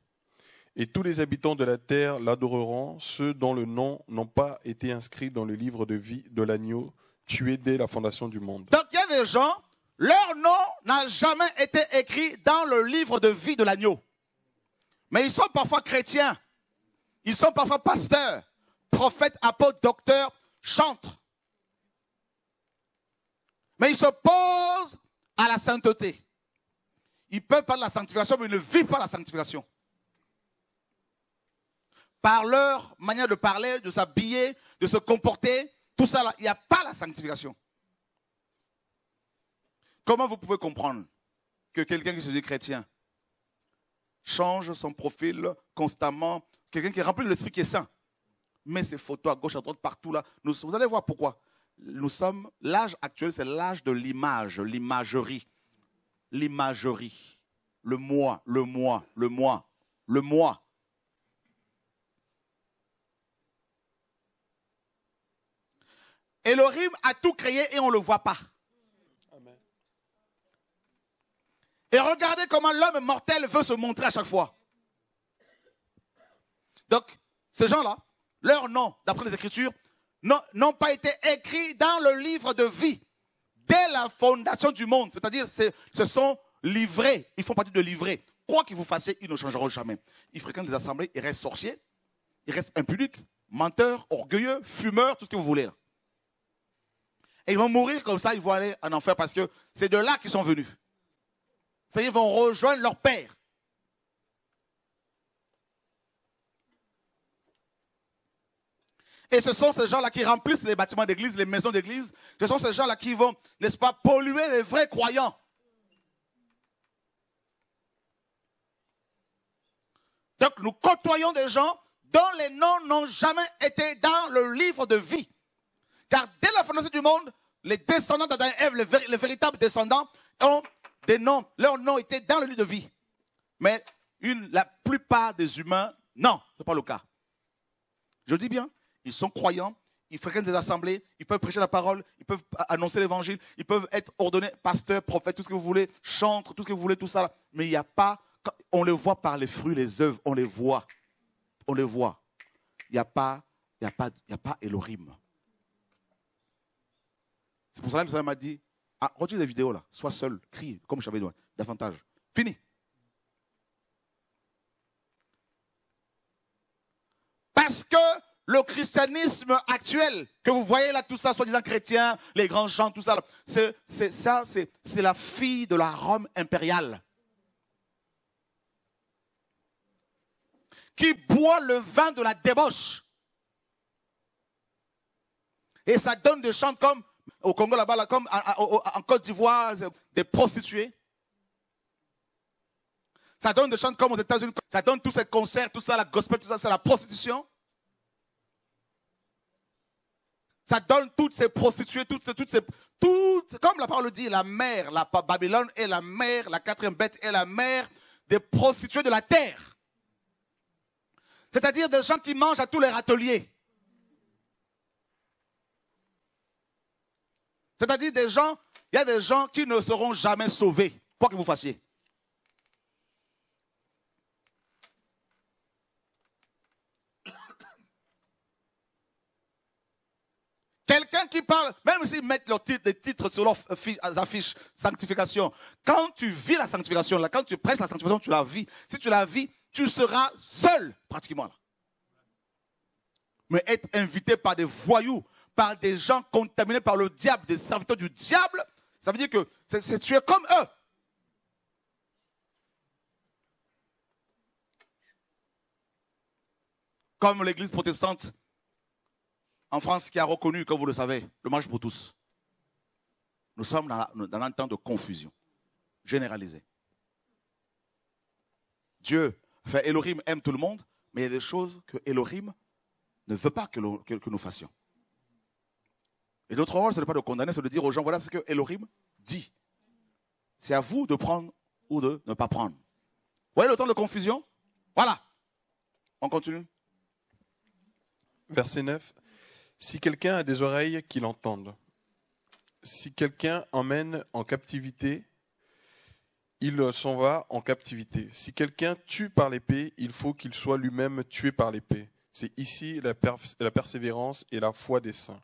Et tous les habitants de la terre l'adoreront, ceux dont le nom n'a pas été inscrit dans le livre de vie de l'agneau tué dès la fondation du monde. Donc il y a des gens, leur nom n'a jamais été écrit dans le livre de vie de l'agneau. Mais ils sont parfois chrétiens. Ils sont parfois pasteurs, prophètes, apôtres, docteurs, chantres. Mais ils s'opposent à la sainteté. Ils peuvent parler de la sanctification, mais ils ne vivent pas la sanctification. Par leur manière de parler, de s'habiller, de se comporter, tout ça, il n'y a pas la sanctification. Comment vous pouvez comprendre que quelqu'un qui se dit chrétien change son profil constamment. Quelqu'un qui est rempli de l'Esprit qui est saint. Mais ces photos à gauche, à droite, partout là. vous allez voir pourquoi. Nous sommes, l'âge actuel, c'est l'âge de l'image, l'imagerie. L'imagerie. Le moi, le moi, le moi, le moi. Et le rime a tout créé et on ne le voit pas. Et regardez comment l'homme mortel veut se montrer à chaque fois. Donc, ces gens-là, leur nom, d'après les Écritures, n'ont pas été écrits dans le livre de vie dès la fondation du monde. C'est-à-dire, ce sont livrés. Ils font partie de livrés. Quoi qu'ils vous fassent, ils ne changeront jamais. Ils fréquentent les assemblées, ils restent sorciers, ils restent impudiques, menteurs, orgueilleux, fumeurs, tout ce que vous voulez. Et ils vont mourir comme ça, ils vont aller en enfer parce que c'est de là qu'ils sont venus. C'est-à-dire vont rejoindre leur père. Et ce sont ces gens-là qui remplissent les bâtiments d'église, les maisons d'église. Ce sont ces gens-là qui vont, n'est-ce pas, polluer les vrais croyants. Donc nous côtoyons des gens dont les noms n'ont jamais été dans le livre de vie. Car dès la fondation du monde, les descendants d'Adam et Ève, les, véritables descendants, ont des noms. Leur nom était dans le lieu de vie. Mais la plupart des humains, non, ce n'est pas le cas. Je dis bien, ils sont croyants, ils fréquentent des assemblées, ils peuvent prêcher la parole, ils peuvent annoncer l'évangile, ils peuvent être ordonnés pasteurs, prophètes, tout ce que vous voulez, chantres, tout ce que vous voulez, tout ça. Mais il n'y a pas, on les voit par les fruits, les œuvres, on les voit. On les voit. Il n'y a pas, il n'y a pas, il n'y a pas Elohim. C'est pour ça que le m'a dit, ah, retire vidéos là. Sois seul, crie, comme j'avais dit, davantage. Fini. Parce que le christianisme actuel, que vous voyez là, tout ça, soi-disant chrétien, les grands gens, tout ça, c'est ça, c'est la fille de la Rome impériale. Qui boit le vin de la débauche. Et ça donne des chants comme au Congo là-bas, comme en Côte d'Ivoire, des prostituées. Ça donne des chants comme aux États-Unis. Ça donne tous ces concerts, tout ça, la gospel, tout ça, c'est la prostitution. Ça donne toutes ces prostituées, toutes ces, toutes ces, toutes, comme la parole dit, la mère, la Babylone est la mère, la quatrième bête est la mère des prostituées de la terre. C'est-à-dire des gens qui mangent à tous les râteliers. C'est-à-dire des gens, il y a des gens qui ne seront jamais sauvés, quoi que vous fassiez. Quelqu'un qui parle, même s'ils mettent le titre, des titres sur leurs euh, affiches, sanctification. Quand tu vis la sanctification, quand tu presses la sanctification, tu la vis. Si tu la vis, tu seras seul, pratiquement. Là. Mais être invité par des voyous, par des gens contaminés par le diable, des serviteurs du diable, ça veut dire que c'est, tu es comme eux. Comme l'église protestante en France qui a reconnu, comme vous le savez, le mariage pour tous. Nous sommes dans, un temps de confusion généralisée. Dieu, enfin Elohim aime tout le monde, mais il y a des choses que Elohim ne veut pas que nous fassions. Et l'autre rôle, ce n'est pas de condamner, c'est de dire aux gens, voilà ce que Elohim dit. C'est à vous de prendre ou de ne pas prendre. Vous voyez le temps de confusion Voilà. On continue. Verset 9. Si quelqu'un a des oreilles, qu'il entende. Si quelqu'un emmène en captivité, il s'en va en captivité. Si quelqu'un tue par l'épée, il faut qu'il soit lui-même tué par l'épée. C'est ici la persévérance et la foi des saints.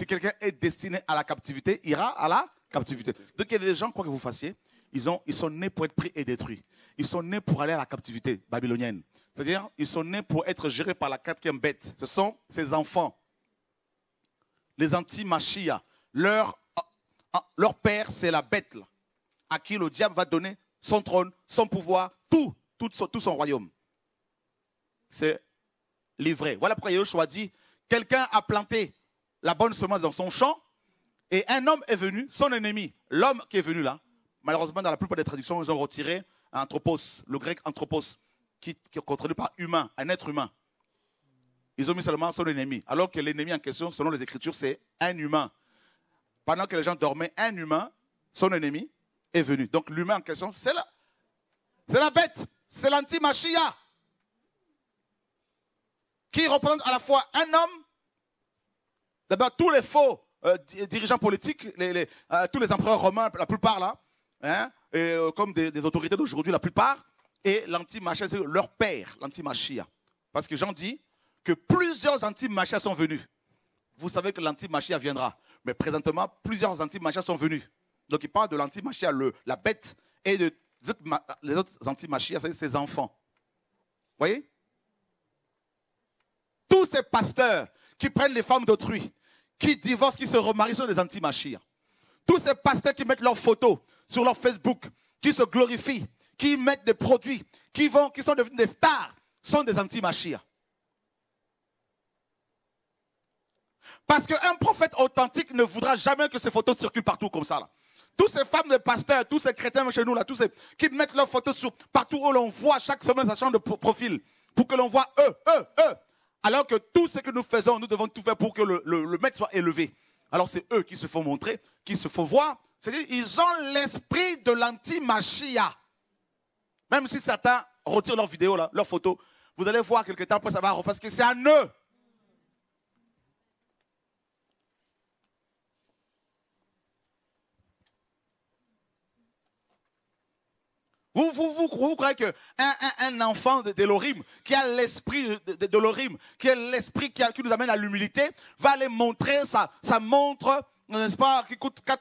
Si quelqu'un est destiné à la captivité, il ira à la captivité. Donc il y a des gens, quoi que vous fassiez, ils, ont, ils sont nés pour être pris et détruits. Ils sont nés pour aller à la captivité babylonienne. C'est-à-dire, ils sont nés pour être gérés par la quatrième bête. Ce sont ses enfants, les anti-machia. Leur, ah, ah, leur père, c'est la bête, à qui le diable va donner son trône, son pouvoir, tout, tout, son, royaume. C'est livré. Voilà pourquoi Yahushua dit, quelqu'un a planté, la bonne semence dans son champ, et un homme est venu, son ennemi, l'homme qui est venu là, malheureusement dans la plupart des traductions, ils ont retiré anthropos, le grec anthropos, qui, est contrôlé par humain, un être humain. Ils ont mis seulement son ennemi, alors que l'ennemi en question, selon les Écritures, c'est un humain. Pendant que les gens dormaient, un humain, son ennemi, est venu. Donc l'humain en question, c'est la, c'est la bête, c'est l'antimachia, qui représente à la fois un homme D'abord, tous les faux euh, dirigeants politiques, euh, tous les empereurs romains, la plupart là, hein, euh, comme des, autorités d'aujourd'hui, la plupart, et l'antimachia, c'est leur père, l'antimachia. Parce que j'en dis que plusieurs antimachia sont venus. Vous savez que l'antimachia viendra. Mais présentement, plusieurs antimachia sont venus. Donc il parle de l'antimachia, la bête, et de, les autres, anti antimachias, c'est ses enfants. Vous voyez Tous ces pasteurs qui prennent les femmes d'autrui, qui divorcent, qui se remarient sont des anti-machires. Tous ces pasteurs qui mettent leurs photos sur leur Facebook, qui se glorifient, qui mettent des produits, qui, vont, qui sont devenus des stars, sont des anti-machires. Parce qu'un prophète authentique ne voudra jamais que ses photos circulent partout comme ça. Tous ces femmes de pasteurs, tous ces chrétiens chez nous, là, tous qui mettent leurs photos partout où l'on voit chaque semaine sa chambre de profil, pour que l'on voit eux, eux, eux. Alors que tout ce que nous faisons, nous devons tout faire pour que le, le, maître soit élevé. Alors c'est eux qui se font montrer, qui se font voir. C'est-à-dire ils ont l'esprit de l'anti-machia. Même si Satan retire leur vidéo là, leurs photos, vous allez voir quelque temps après ça va parce que c'est à eux. Vous, vous, vous, croyez qu'un un, enfant de, de l'Orim, qui a l'esprit de, de, l'Orim, qui est l'esprit qui, qui, nous amène à l'humilité, va aller montrer sa, Ça montre, n'est-ce pas, qui coûte 5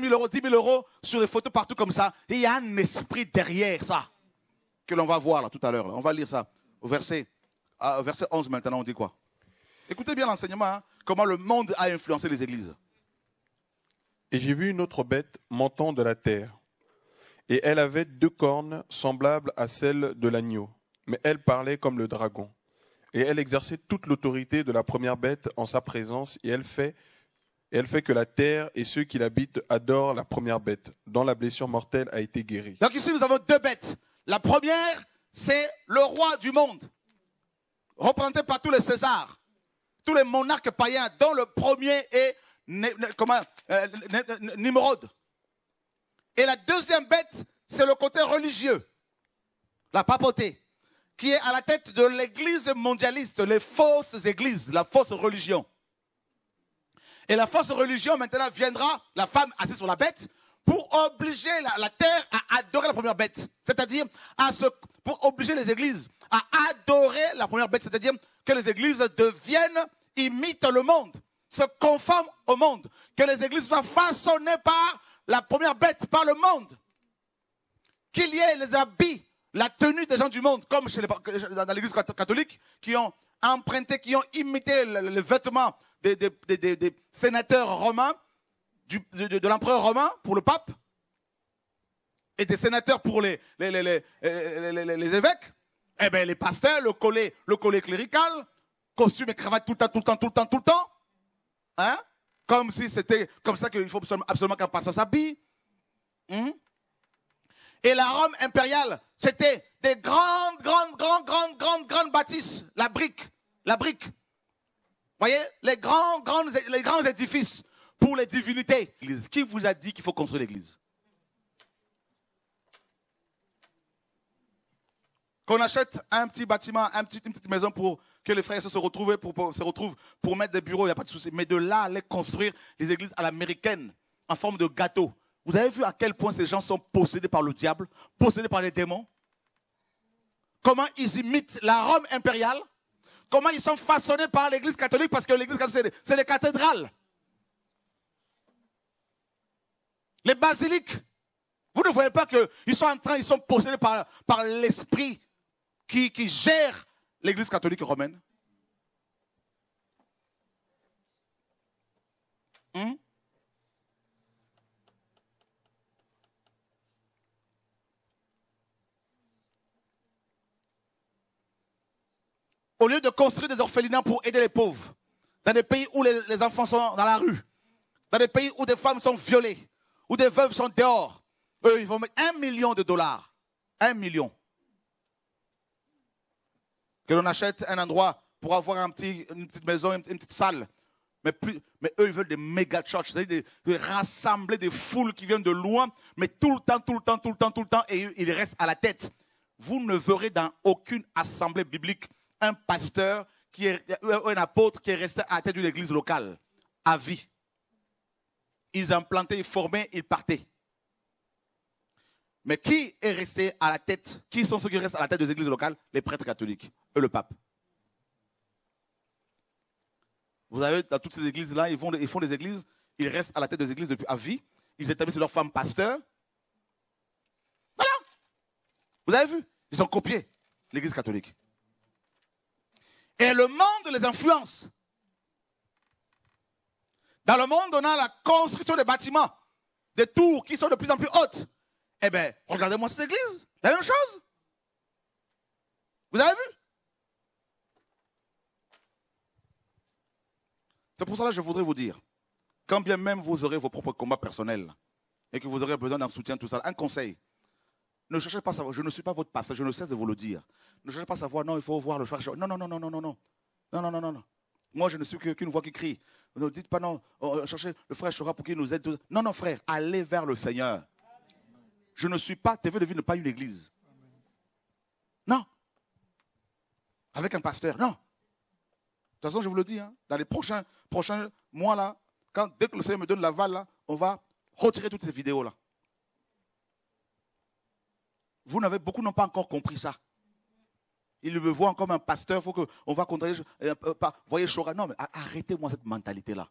000 euros, 10 000 euros sur les photos partout comme ça. il y a un esprit derrière ça, que l'on va voir là tout à l'heure. On va lire ça au verset, verset 11 maintenant, on dit quoi Écoutez bien l'enseignement, hein, comment le monde a influencé les églises. Et j'ai vu une autre bête montant de la terre et elle avait deux cornes semblables à celles de l'agneau, mais elle parlait comme le dragon. Et elle exerçait toute l'autorité de la première bête en sa présence, et elle fait, elle fait que la terre et ceux qui l'habitent adorent la première bête, dont la blessure mortelle a été guérie. Donc ici, nous avons deux bêtes. La première, c'est le roi du monde, représenté par tous les Césars, tous les monarques païens, dont le premier est euh, Nimrod. Et la deuxième bête, c'est le côté religieux, la papauté, qui est à la tête de l'église mondialiste, les fausses églises, la fausse religion. Et la fausse religion, maintenant, viendra, la femme assise sur la bête, pour obliger la, terre à adorer la première bête. C'est-à-dire, ce, pour obliger les églises à adorer la première bête. C'est-à-dire que les églises deviennent, imitent le monde, se conforment au monde. Que les églises soient façonnées par la première bête par le monde. Qu'il y ait les habits, la tenue des gens du monde, comme chez les, dans l'Église catholique, qui ont emprunté, qui ont imité les vêtements des, sénateurs romains, de, l'empereur romain pour le pape, et des sénateurs pour les, les, évêques. et eh bien, les pasteurs, le collet, le collet clérical, costume et cravate tout le temps, tout le temps, tout le temps, tout le temps. Hein comme si c'était comme ça qu'il faut absolument qu'un pasteur s'habille. Hmm? Et la Rome impériale, c'était des grandes, grandes, grandes, grandes, grandes, grandes bâtisses. La brique. La brique. Voyez les grands, grandes, les grands édifices pour les divinités. Qui vous a dit qu'il faut construire l'église Qu'on achète un petit bâtiment, un petit, une petite maison pour que les frères se retrouvent pour, se pour mettre des bureaux, il n'y a pas de souci. Mais de là, aller construire les églises à l'américaine en forme de gâteau. Vous avez vu à quel point ces gens sont possédés par le diable, possédés par les démons Comment ils imitent la Rome impériale Comment ils sont façonnés par l'église catholique Parce que l'église catholique, c'est les cathédrales. Les basiliques. Vous ne voyez pas qu'ils sont en train, ils sont possédés par, par l'esprit qui, qui gère l'Église catholique romaine hmm? Au lieu de construire des orphelinats pour aider les pauvres, dans des pays où les, les enfants sont dans la rue, dans des pays où des femmes sont violées, où des veuves sont dehors, eux, ils vont mettre un million de dollars. Un million que l'on achète un endroit pour avoir une petite maison, une, petite salle. Mais, eux, ils veulent des méga churches, c'est-à-dire de rassembler des foules qui viennent de loin, mais tout le temps, tout le temps, tout le temps, tout le temps, et ils restent à la tête. Vous ne verrez dans aucune assemblée biblique un pasteur un apôtre qui est resté à la tête d'une église locale, à vie. Ils implantaient, ils formaient, ils partaient. Mais qui est resté à la tête Qui sont ceux qui restent à la tête des églises locales Les prêtres catholiques le pape. Vous avez dans toutes ces églises-là, ils, font des églises, ils restent à la tête des églises depuis à vie, ils établissent leur femme pasteur. Voilà. Vous avez vu Ils ont copié l'église catholique. Et le monde les influence. Dans le monde, on a la construction des bâtiments, des tours qui sont de plus en plus hautes. Eh bien, regardez-moi cette église, la même chose. Vous avez vu C'est pour cela que je voudrais vous dire, quand bien même vous aurez vos propres combats personnels et que vous aurez besoin d'un soutien, tout ça, un conseil, ne cherchez pas à savoir, je ne suis pas votre pasteur, je ne cesse de vous le dire. Ne cherchez pas à savoir, non, il faut voir le frère. Non, non, non, non, non, non, non, non, non, non, non, non. Moi, je ne suis qu'une voix qui crie. Ne dites pas non, oh, oh, cherchez le frère sera pour qu'il nous aide. Non, non, frère, allez vers le Seigneur. Je ne suis pas, TV de vie n'est pas une église. Non. Avec un pasteur, non. De toute façon, je vous le dis, hein, dans les prochains, prochains mois, là, quand, dès que le Seigneur me donne l'aval, là, on va retirer toutes ces vidéos-là. Vous n'avez, beaucoup n'ont pas encore compris ça. Ils me voient comme un pasteur, faut qu'on on va contrer euh, euh, voyez Chora. Non, mais arrêtez-moi cette mentalité-là.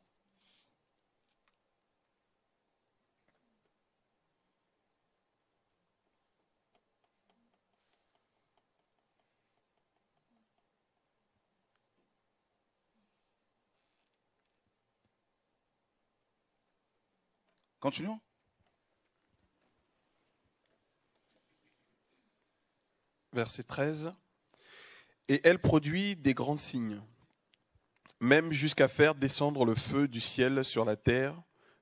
Continuons. Verset 13. Et elle produit des grands signes, même jusqu'à faire descendre le feu du ciel sur la terre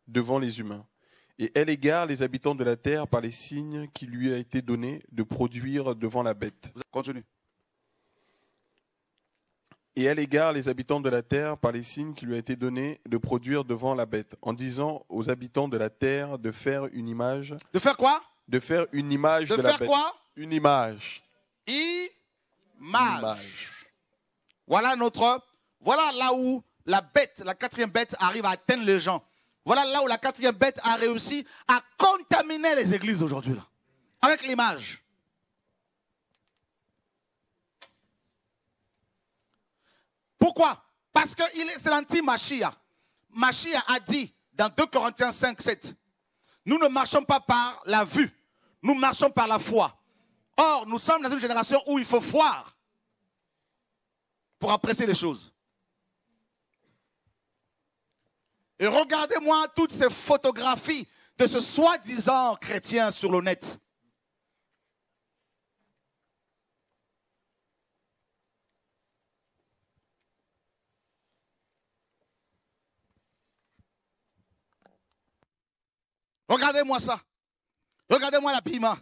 devant les humains. Et elle égare les habitants de la terre par les signes qui lui a été donné de produire devant la bête. Continue et elle égare les habitants de la terre par les signes qui lui ont été donnés de produire devant la bête, en disant aux habitants de la terre de faire une image. De faire quoi De faire une image de, de faire quoi Une image. image. Voilà notre. Voilà là où la bête, la quatrième bête, arrive à atteindre les gens. Voilà là où la quatrième bête a réussi à contaminer les églises aujourd'hui, avec l'image. Pourquoi Parce que c'est l'anti-Machia. Machia a dit dans 2 Corinthiens 5, 7, nous ne marchons pas par la vue, nous marchons par la foi. Or, nous sommes dans une génération où il faut voir pour apprécier les choses. Et regardez-moi toutes ces photographies de ce soi-disant chrétien sur le net. Regardez-moi ça. Regardez-moi l'habillement.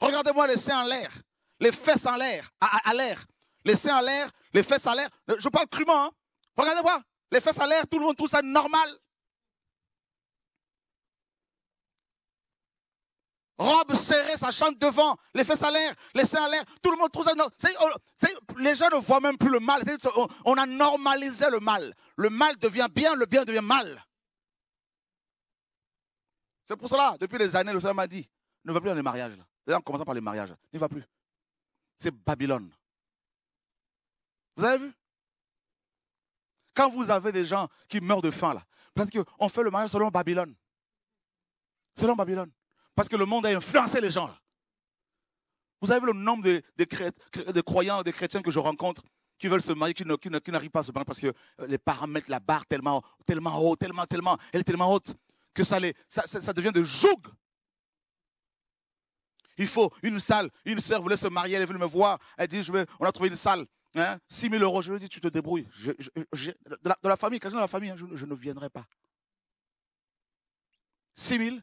Regardez-moi les seins en l'air, les fesses en l'air, à, l'air. Les seins en l'air, les fesses en l'air. Je parle crûment. Hein. Regardez-moi. Les fesses en l'air, tout le monde trouve ça normal. Robe serrée, ça chante devant, les fesses à l'air, les seins à l'air, tout le monde trouve ça. normal. Oh, les gens ne voient même plus le mal. On a normalisé le mal. Le mal devient bien, le bien devient mal. C'est pour cela, depuis des années, le Seigneur m'a dit, ne va plus dans les mariages. Là. Déjà en commençant par les mariages, ne va plus. C'est Babylone. Vous avez vu Quand vous avez des gens qui meurent de faim, là, parce qu'on fait le mariage selon Babylone. Selon Babylone. Parce que le monde a influencé les gens, là. Vous avez vu le nombre de, croyants, de chrétiens que je rencontre qui veulent se marier, qui, n'arrivent pas à se marier parce que euh, les parents mettent la barre tellement, tellement haut, tellement, tellement, elle est tellement haute que ça, les, ça, devient de joug. Il faut une salle. Une sœur voulait se marier, elle est venue me voir. Elle dit, je vais, on a trouvé une salle. Hein, 6 000 euros. Je lui dis tu te débrouilles. Je, de, la, de, la, famille, quelqu'un de la famille, hein, je, ne viendrai pas. 6 000.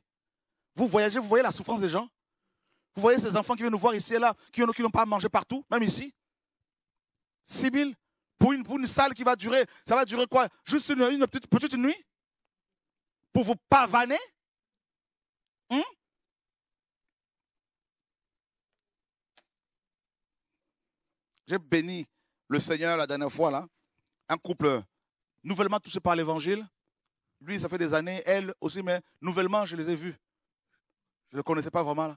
Vous voyagez, vous voyez la souffrance des gens. Vous voyez ces enfants qui viennent nous voir ici et là, qui, qui n'ont pas à manger partout, même ici. 6 000 pour une, une salle qui va durer, ça va durer quoi Juste une, une petite, petite nuit pour vous pavaner hmm? J'ai béni le Seigneur la dernière fois, là. Un couple euh, nouvellement touché par l'évangile. Lui, ça fait des années, elle aussi, mais nouvellement, je les ai vus. Je ne les connaissais pas vraiment,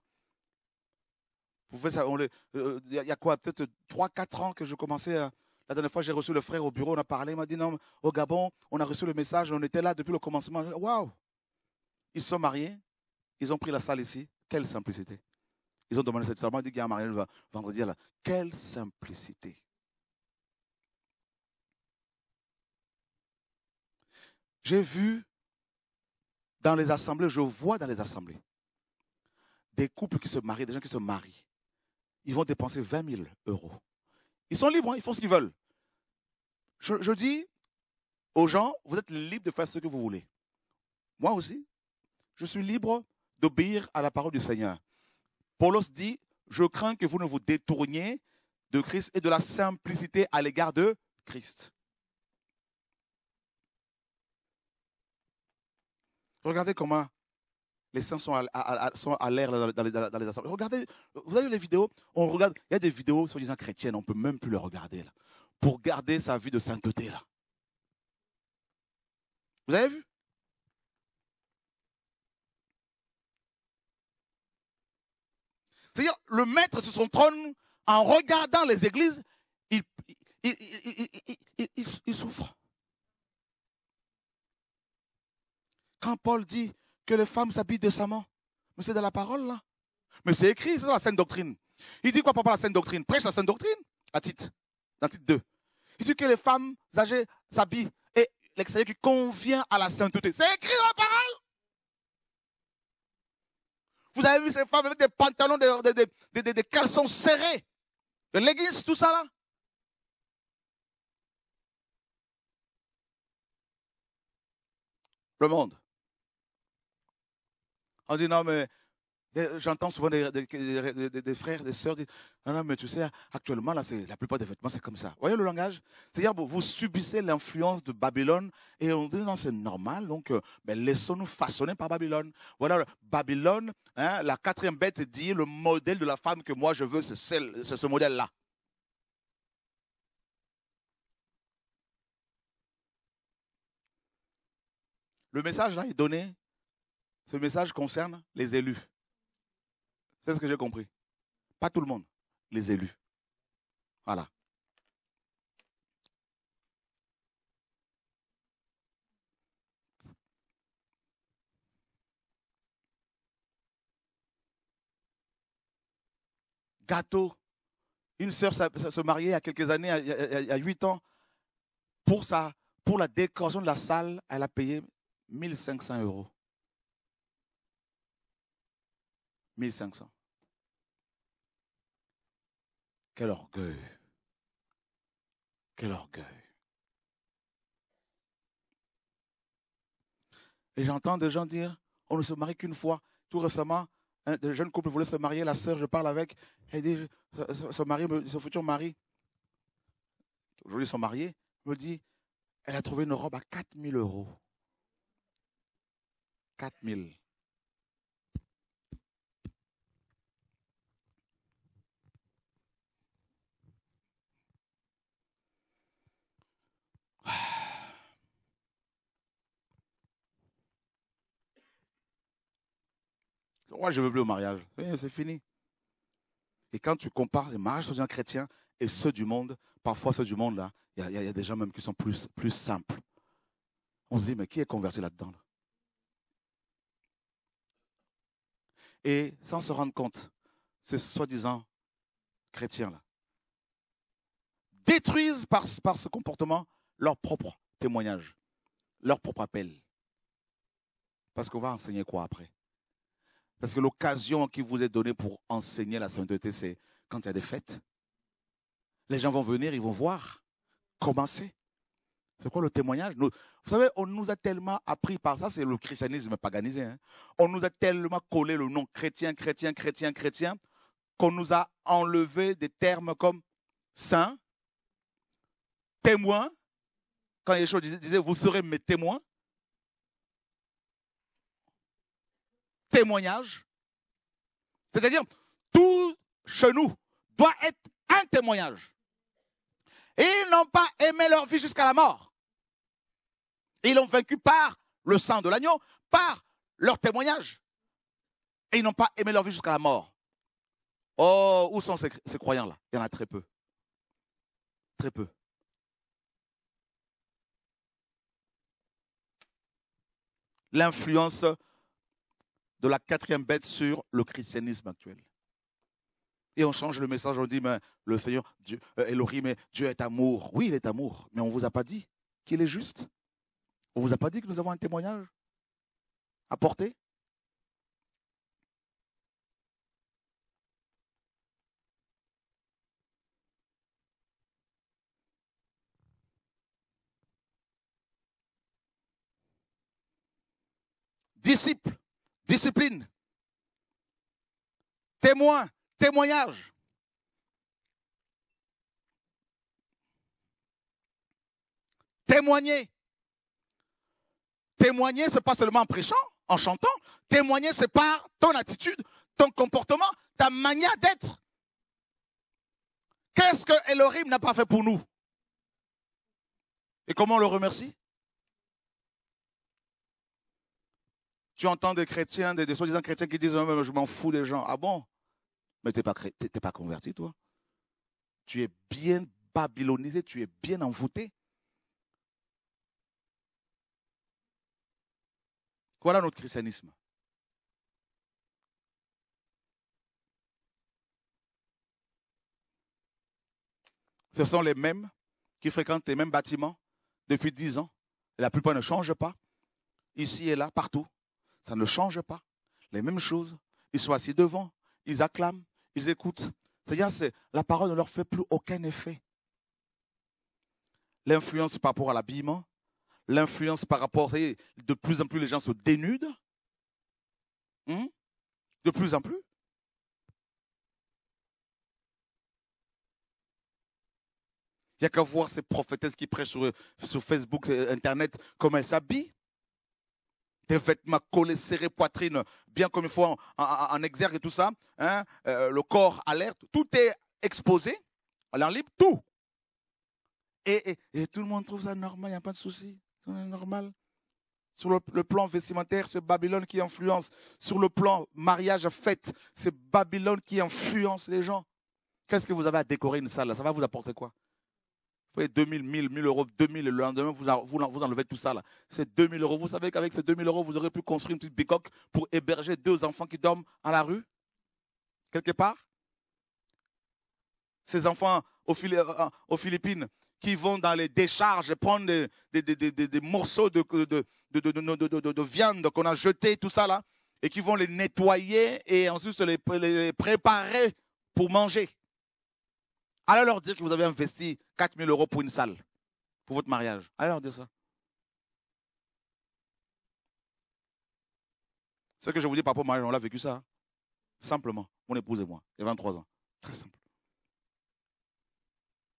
Vous pouvez, ça, euh, il y a quoi, peut-être 3-4 ans que je commençais à, la dernière fois, j'ai reçu le frère au bureau, on a parlé, il m'a dit non, au Gabon, on a reçu le message, on était là depuis le commencement. Waouh Ils sont mariés, ils ont pris la salle ici. Quelle simplicité Ils ont demandé cette salle. On dit qu'il y a un vendredi là. Quelle simplicité J'ai vu dans les assemblées, je vois dans les assemblées des couples qui se marient, des gens qui se marient. Ils vont dépenser 20 000 euros ils sont libres, hein, ils font ce qu'ils veulent. Je, je dis aux gens, vous êtes libres de faire ce que vous voulez. Moi aussi, je suis libre d'obéir à la parole du Seigneur. Paulos dit, je crains que vous ne vous détourniez de Christ et de la simplicité à l'égard de Christ. Regardez comment les saints sont à, l'air dans, les assemblées. Regardez, vous avez vu les vidéos, on regarde, il y a des vidéos sur disant chrétiennes, on ne peut même plus les regarder là, pour garder sa vie de sainteté là. Vous avez vu C'est-à-dire, le maître sur son trône, en regardant les églises, il, il, il souffre. Quand Paul dit, que les femmes s'habillent décemment. Mais c'est de la parole, là. Mais c'est écrit, c'est dans la sainte doctrine. Il dit quoi, papa, la sainte doctrine Prêche la sainte doctrine à titre, dans titre 2. Il dit que les femmes âgées s'habillent et l'extérieur qui convient à la sainteté. C'est écrit dans la parole. Vous avez vu ces femmes avec des pantalons, des, des, caleçons serrés, des leggings, tout ça là. Le monde. On dit, non, mais euh, j'entends souvent des, frères, des sœurs dire, non, mais tu sais, actuellement, là, la plupart des vêtements, c'est comme ça. Voyez le langage C'est-à-dire, vous subissez l'influence de Babylone et on dit, non, c'est normal, donc euh, mais laissons-nous façonner par Babylone. Voilà, Babylone, hein, la quatrième bête dit, le modèle de la femme que moi je veux, c'est ce modèle-là. Le message là est donné ce message concerne les élus. C'est ce que j'ai compris. Pas tout le monde, les élus. Voilà. Gâteau. Une sœur se mariait il y a quelques années, il y a huit ans, pour, ça, pour la décoration de la salle, elle a payé 1500 euros. 1500. Quel orgueil. Quel orgueil. Et j'entends des gens dire, on ne se marie qu'une fois. Tout récemment, un jeune couple voulait se marier, la sœur, je parle avec, elle dit, son mari, son futur mari, aujourd'hui son sont me dit, elle a trouvé une robe à 4000 euros. 4000. Ouais, je veux plus au mariage. C'est fini. Et quand tu compares les mariages chrétiens chrétien et ceux du monde, parfois ceux du monde, là, il y, a des gens même qui sont plus, plus simples. On se dit, mais qui est converti là-dedans Et sans se rendre compte, ces soi-disant chrétiens-là détruisent par, par ce comportement leur propre témoignage, leur propre appel. Parce qu'on va enseigner quoi après parce que l'occasion qui vous est donnée pour enseigner la sainteté, c'est quand il y a des fêtes. Les gens vont venir, ils vont voir. Commencez. C'est quoi le témoignage nous, Vous savez, on nous a tellement appris par ça, c'est le christianisme paganisé. Hein. on nous a tellement collé le nom chrétien, chrétien, chrétien, chrétien, qu'on nous a enlevé des termes comme saint, témoin. Quand Yeshua disait vous serez mes témoins, témoignage. C'est-à-dire, tout chez nous doit être un témoignage. Ils n'ont pas aimé leur vie jusqu'à la mort. Ils l'ont vaincu par le sang de l'agneau, par leur témoignage. Et ils n'ont pas aimé leur vie jusqu'à la mort. Oh, où sont ces croyants-là Il y en a très peu. Très peu. L'influence de la quatrième bête sur le christianisme actuel. Et on change le message, on dit, mais le Seigneur, Dieu, euh, mais Dieu est amour. Oui, il est amour, mais on ne vous a pas dit qu'il est juste. On ne vous a pas dit que nous avons un témoignage à porter. Disciples discipline, témoin, témoignage. Témoigner. Témoigner, ce n'est pas seulement en prêchant, en chantant. Témoigner, c'est par ton attitude, ton comportement, ta manière d'être. Qu'est-ce que Elohim n'a pas fait pour nous Et comment on le remercie Tu entends des chrétiens, des, soi-disant chrétiens qui disent Je m'en fous des gens. Ah bon Mais tu n'es pas, t'es, pas converti, toi. Tu es bien babylonisé, tu es bien envoûté. Voilà notre christianisme. Ce sont les mêmes qui fréquentent les mêmes bâtiments depuis dix ans. La plupart ne changent pas, ici et là, partout. Ça ne change pas. Les mêmes choses. Ils sont assis devant, ils acclament, ils écoutent. C'est-à-dire, la parole ne leur fait plus aucun effet. L'influence par rapport à l'habillement, l'influence par rapport, de plus en plus les gens se dénudent. Hmm? de plus en plus. Il n'y a qu'à voir ces prophétesses qui prêchent sur, sur, Facebook, Internet, comment elles s'habillent des vêtements collés, serrés, poitrine, bien comme il faut, en, exergue et tout ça, hein, euh, le corps alerte, tout est exposé, est en libre, tout. Et, tout le monde trouve ça normal, il n'y a pas de souci, c'est normal. Sur le, plan vestimentaire, c'est Babylone qui influence. Sur le plan mariage, fête, c'est Babylone qui influence les gens. Qu'est-ce que vous avez à décorer une salle Ça va vous apporter quoi vous voyez, 2000, 1000, 1000 euros, 2000, et le lendemain, vous, enlevez tout ça là. C'est 2000 euros. Vous savez qu'avec ces 2000 euros, vous aurez pu construire une petite bicoque pour héberger deux enfants qui dorment à la rue, quelque part. Ces enfants aux, Philippines qui vont dans les décharges prendre des, morceaux de, viande qu'on a jeté, tout ça là, et qui vont les nettoyer et ensuite les préparer pour manger. Allez leur dire que vous avez investi 4 000 euros pour une salle, pour votre mariage. Allez leur dire ça. Ce que je vous dis par rapport au mariage, on l'a vécu ça. Hein. Simplement, mon épouse et moi, il y a 23 ans. Très simple.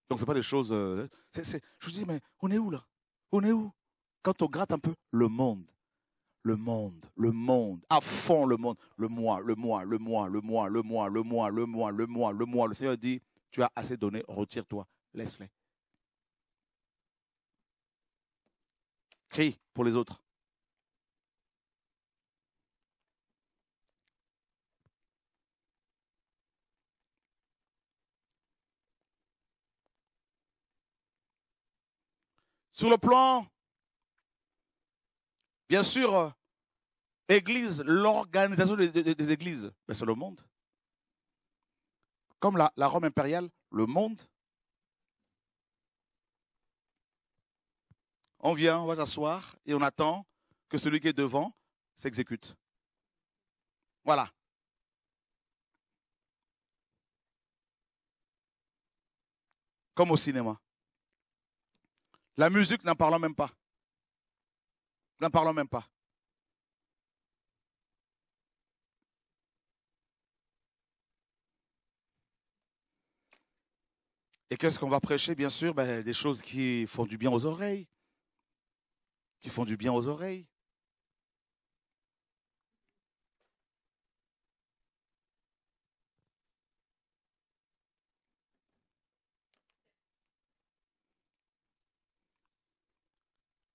Donc, c'est pas des choses. Euh, je vous dis, mais on est où là On est où Quand on gratte un peu, le monde. Le monde, le monde, à fond le monde, le moi, le moi, le moi, le moi, le moi, le moi, le moi, le moi, le moi, le moi. Le Seigneur dit, tu as assez donné, retire-toi, laisse-les. Crie pour les autres. Sur le plan, bien sûr, euh, Église, l'organisation des, églises, ben, c'est le monde comme la, Rome impériale, le monde. On vient, on va s'asseoir et on attend que celui qui est devant s'exécute. Voilà. Comme au cinéma. La musique, n'en parlons même pas. N'en parlons même pas. Et qu'est-ce qu'on va prêcher, bien sûr ben, Des choses qui font du bien aux oreilles. Qui font du bien aux oreilles.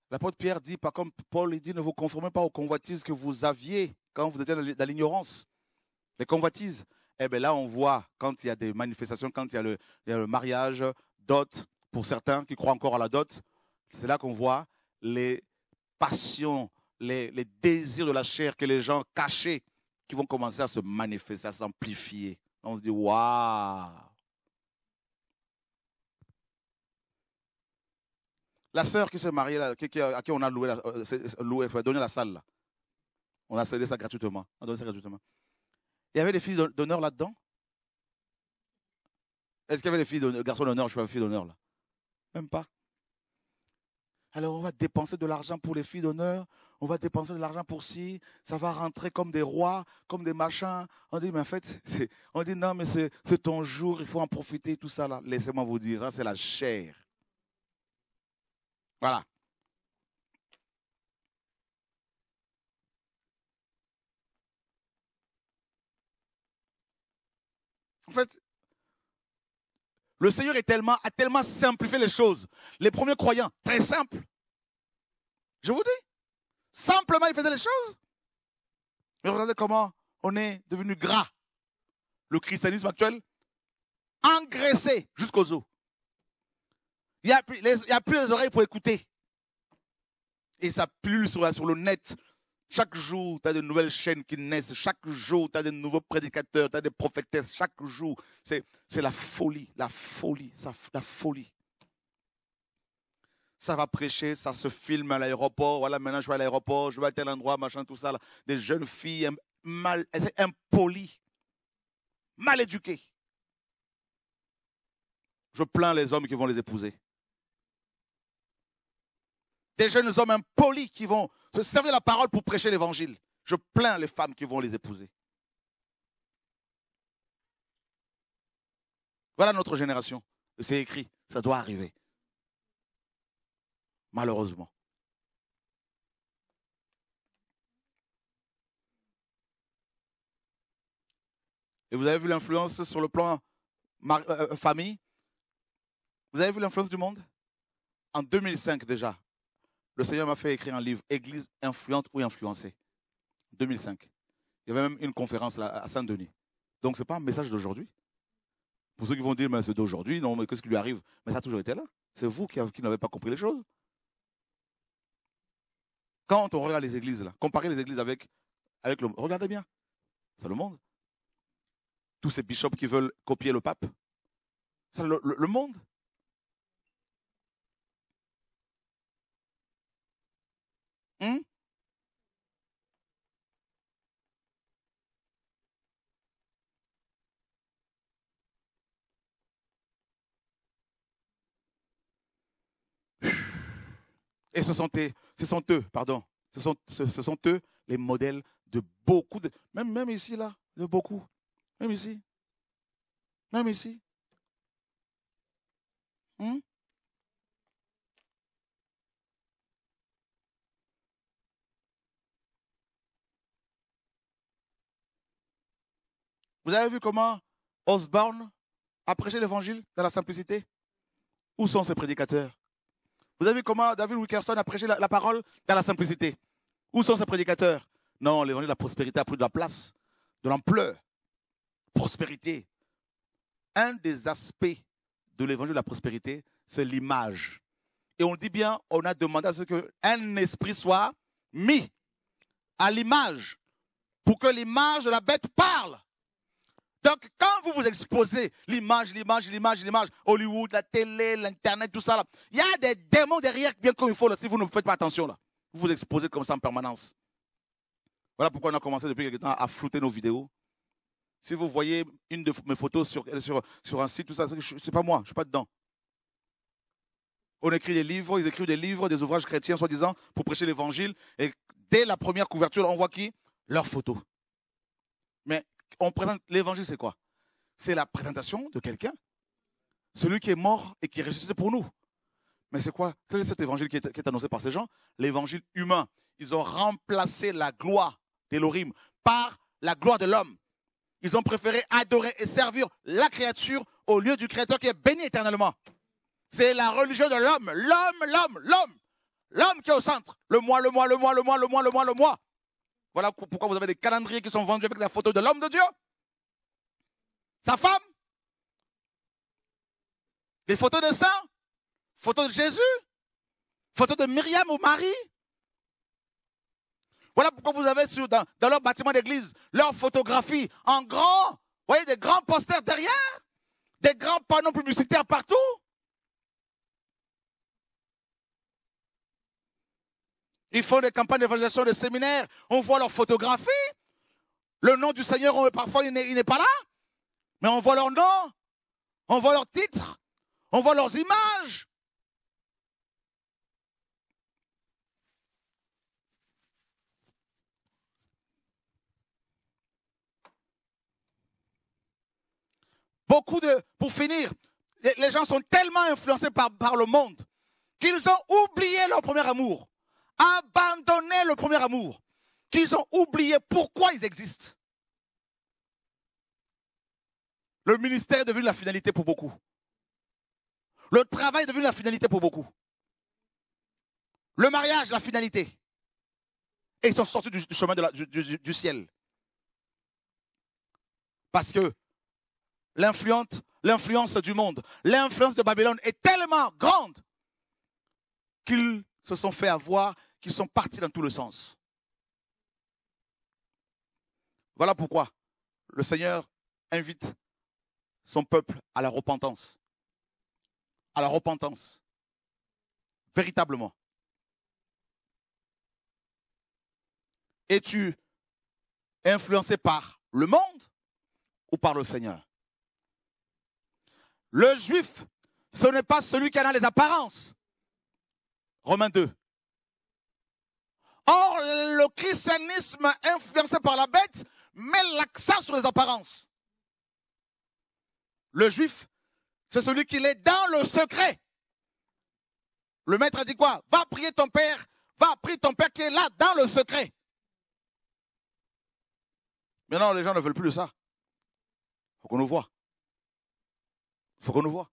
L'apôtre Pierre dit, pas comme Paul dit, ne vous conformez pas aux convoitises que vous aviez quand vous étiez dans l'ignorance. Les convoitises, et eh bien là, on voit quand il y a des manifestations, quand il y a le, mariage, dot, pour certains qui croient encore à la dot, c'est là qu'on voit les passions, les, désirs de la chair que les gens cachés qui vont commencer à se manifester, à s'amplifier. On se dit, waouh La sœur qui s'est mariée, à qui on a loué, la, euh, loué, donné la salle, on a cédé ça gratuitement. On a ça gratuitement. Il y avait des filles d'honneur là-dedans Est-ce qu'il y avait des filles d'honneur, garçons d'honneur, je ne suis pas fille d'honneur là Même pas. Alors on va dépenser de l'argent pour les filles d'honneur, on va dépenser de l'argent pour si ça va rentrer comme des rois, comme des machins. On dit, mais en fait, c'est, on dit, non, mais c'est, ton jour, il faut en profiter, tout ça là. Laissez-moi vous dire, ça c'est la chair. Voilà. En fait, le Seigneur est a tellement simplifié les choses. Les premiers croyants, très simples. Je vous dis, simplement ils faisaient les choses. Mais regardez comment on est devenu gras. Le christianisme actuel, engraissé jusqu'aux os. Il n'y a, plus les oreilles pour écouter. Et ça pue sur le net, chaque jour, tu as de nouvelles chaînes qui naissent. Chaque jour, tu as de nouveaux prédicateurs, tu as des prophétesses. Chaque jour, c'est la folie, la folie, ça, la folie. Ça va prêcher, ça se filme à l'aéroport. Voilà, maintenant je vais à l'aéroport, je vais à tel endroit, machin, tout ça. Des jeunes filles mal, impolies, mal éduquées. Je plains les hommes qui vont les épouser des jeunes hommes impolis qui vont se servir la parole pour prêcher l'évangile. Je plains les femmes qui vont les épouser. Voilà notre génération. C'est écrit, ça doit arriver. Malheureusement. Et vous avez vu l'influence sur le plan euh, famille Vous avez vu l'influence du monde En 2005 déjà, le Seigneur m'a fait écrire un livre, Église influente ou influencée, 2005. Il y avait même une conférence là, à Saint-Denis. Donc ce n'est pas un message d'aujourd'hui. Pour ceux qui vont dire, mais c'est d'aujourd'hui, non, mais qu'est-ce qui lui arrive Mais ça a toujours été là. C'est vous qui, n'avez pas compris les choses. Quand on regarde les églises, là, comparez les églises avec, avec le monde. Regardez bien. C'est le monde. Tous ces bishops qui veulent copier le pape. C'est le monde. Hein? Et ce sont, eux, ce sont eux, pardon, ce sont, ce, sont eux les modèles de beaucoup, de, même, même ici, là, de beaucoup, même ici, même ici. Hein? Vous avez vu comment Osborne a prêché l'évangile dans la simplicité Où sont ses prédicateurs Vous avez vu comment David Wickerson a prêché la, parole dans la simplicité Où sont ses prédicateurs Non, l'évangile de la prospérité a pris de la place, de l'ampleur. Prospérité. Un des aspects de l'évangile de la prospérité, c'est l'image. Et on dit bien, on a demandé à ce qu'un esprit soit mis à l'image, pour que l'image de la bête parle. Donc, quand vous vous exposez l'image, l'image, l'image, l'image, Hollywood, la télé, l'Internet, tout ça, là, il y a des démons derrière, bien comme il faut, là, si vous ne faites pas attention, là. Vous vous exposez comme ça en permanence. Voilà pourquoi on a commencé depuis quelque temps à flouter nos vidéos. Si vous voyez une de mes photos sur, sur, sur un site, tout ça, c'est pas moi, je suis pas dedans. On écrit des livres, ils écrivent des livres, des ouvrages chrétiens, soi-disant, pour prêcher l'évangile. Et dès la première couverture, on voit qui Leurs photos. Mais on présente l'évangile, c'est quoi C'est la présentation de quelqu'un, celui qui est mort et qui est ressuscité pour nous. Mais c'est quoi Quel est cet évangile qui est, annoncé par ces gens L'évangile humain. Ils ont remplacé la gloire d'Elohim par la gloire de l'homme. Ils ont préféré adorer et servir la créature au lieu du Créateur qui est béni éternellement. C'est la religion de l'homme, l'homme, l'homme, l'homme, l'homme qui est au centre. Le moi, le moi, le moi, le moi, le moi, le moi, le moi. Voilà pourquoi vous avez des calendriers qui sont vendus avec la photo de l'homme de Dieu, sa femme, des photos de saints, photos de Jésus, photos de Myriam ou Marie. Voilà pourquoi vous avez dans, dans leur bâtiment d'église leurs photographies en grand, vous voyez, des grands posters derrière, des grands panneaux publicitaires partout. Ils font des campagnes d'évaluation, des séminaires. On voit leurs photographies. Le nom du Seigneur, parfois, il n'est pas là. Mais on voit leur nom. On voit leurs titres. On voit leurs images. Beaucoup de, pour finir, les gens sont tellement influencés par le monde qu'ils ont oublié leur premier amour abandonné le premier amour, qu'ils ont oublié pourquoi ils existent. Le ministère est devenu la finalité pour beaucoup. Le travail est devenu la finalité pour beaucoup. Le mariage, la finalité. Et ils sont sortis du, chemin du, du ciel. Parce que l'influence du monde, l'influence de Babylone est tellement grande qu'ils se sont fait avoir, qu'ils sont partis dans tous les sens. Voilà pourquoi le Seigneur invite son peuple à la repentance. À la repentance. Véritablement. Es-tu influencé par le monde ou par le Seigneur Le juif, ce n'est pas celui qui en a les apparences. Romains 2. Or, le christianisme influencé par la bête met l'accent sur les apparences. Le juif, c'est celui qui est dans le secret. Le maître a dit quoi Va prier ton père, va prier ton père qui est là dans le secret. Mais non, les gens ne veulent plus de ça. Il faut qu'on nous voit. Il faut qu'on nous voit.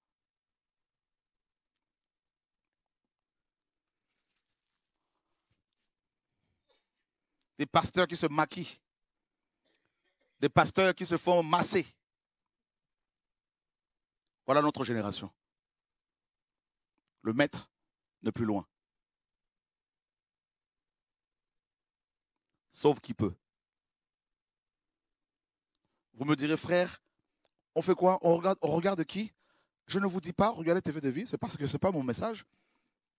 des pasteurs qui se maquillent, des pasteurs qui se font masser. Voilà notre génération. Le maître ne plus loin. Sauf qui peut. Vous me direz, frère, on fait quoi on regarde, on regarde qui Je ne vous dis pas, regardez TV de vie, c'est parce que ce n'est pas mon message.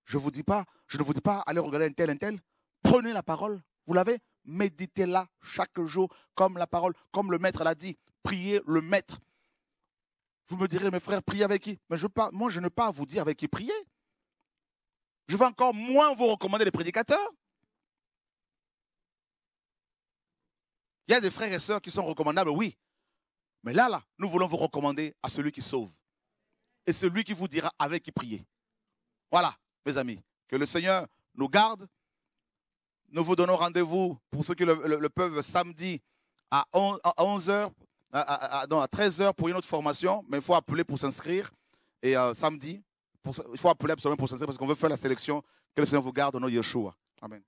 Je vous dis pas, je ne vous dis pas, allez regarder un tel, un tel. Prenez la parole. Vous l'avez méditez-la chaque jour, comme la parole, comme le maître l'a dit. Priez le maître. Vous me direz, mes frères, priez avec qui Mais je pas, moi, je n'ai pas vous dire avec qui prier. Je veux encore moins vous recommander les prédicateurs. Il y a des frères et sœurs qui sont recommandables, oui. Mais là, là, nous voulons vous recommander à celui qui sauve. Et celui qui vous dira avec qui prier. Voilà, mes amis. Que le Seigneur nous garde nous vous donnons rendez-vous pour ceux qui le, peuvent samedi à 11h, à, 13h pour une autre formation, mais il faut appeler pour s'inscrire. Et euh, samedi, il faut appeler absolument pour s'inscrire parce qu'on veut faire la sélection. Que le Seigneur vous garde au Yeshua. Amen.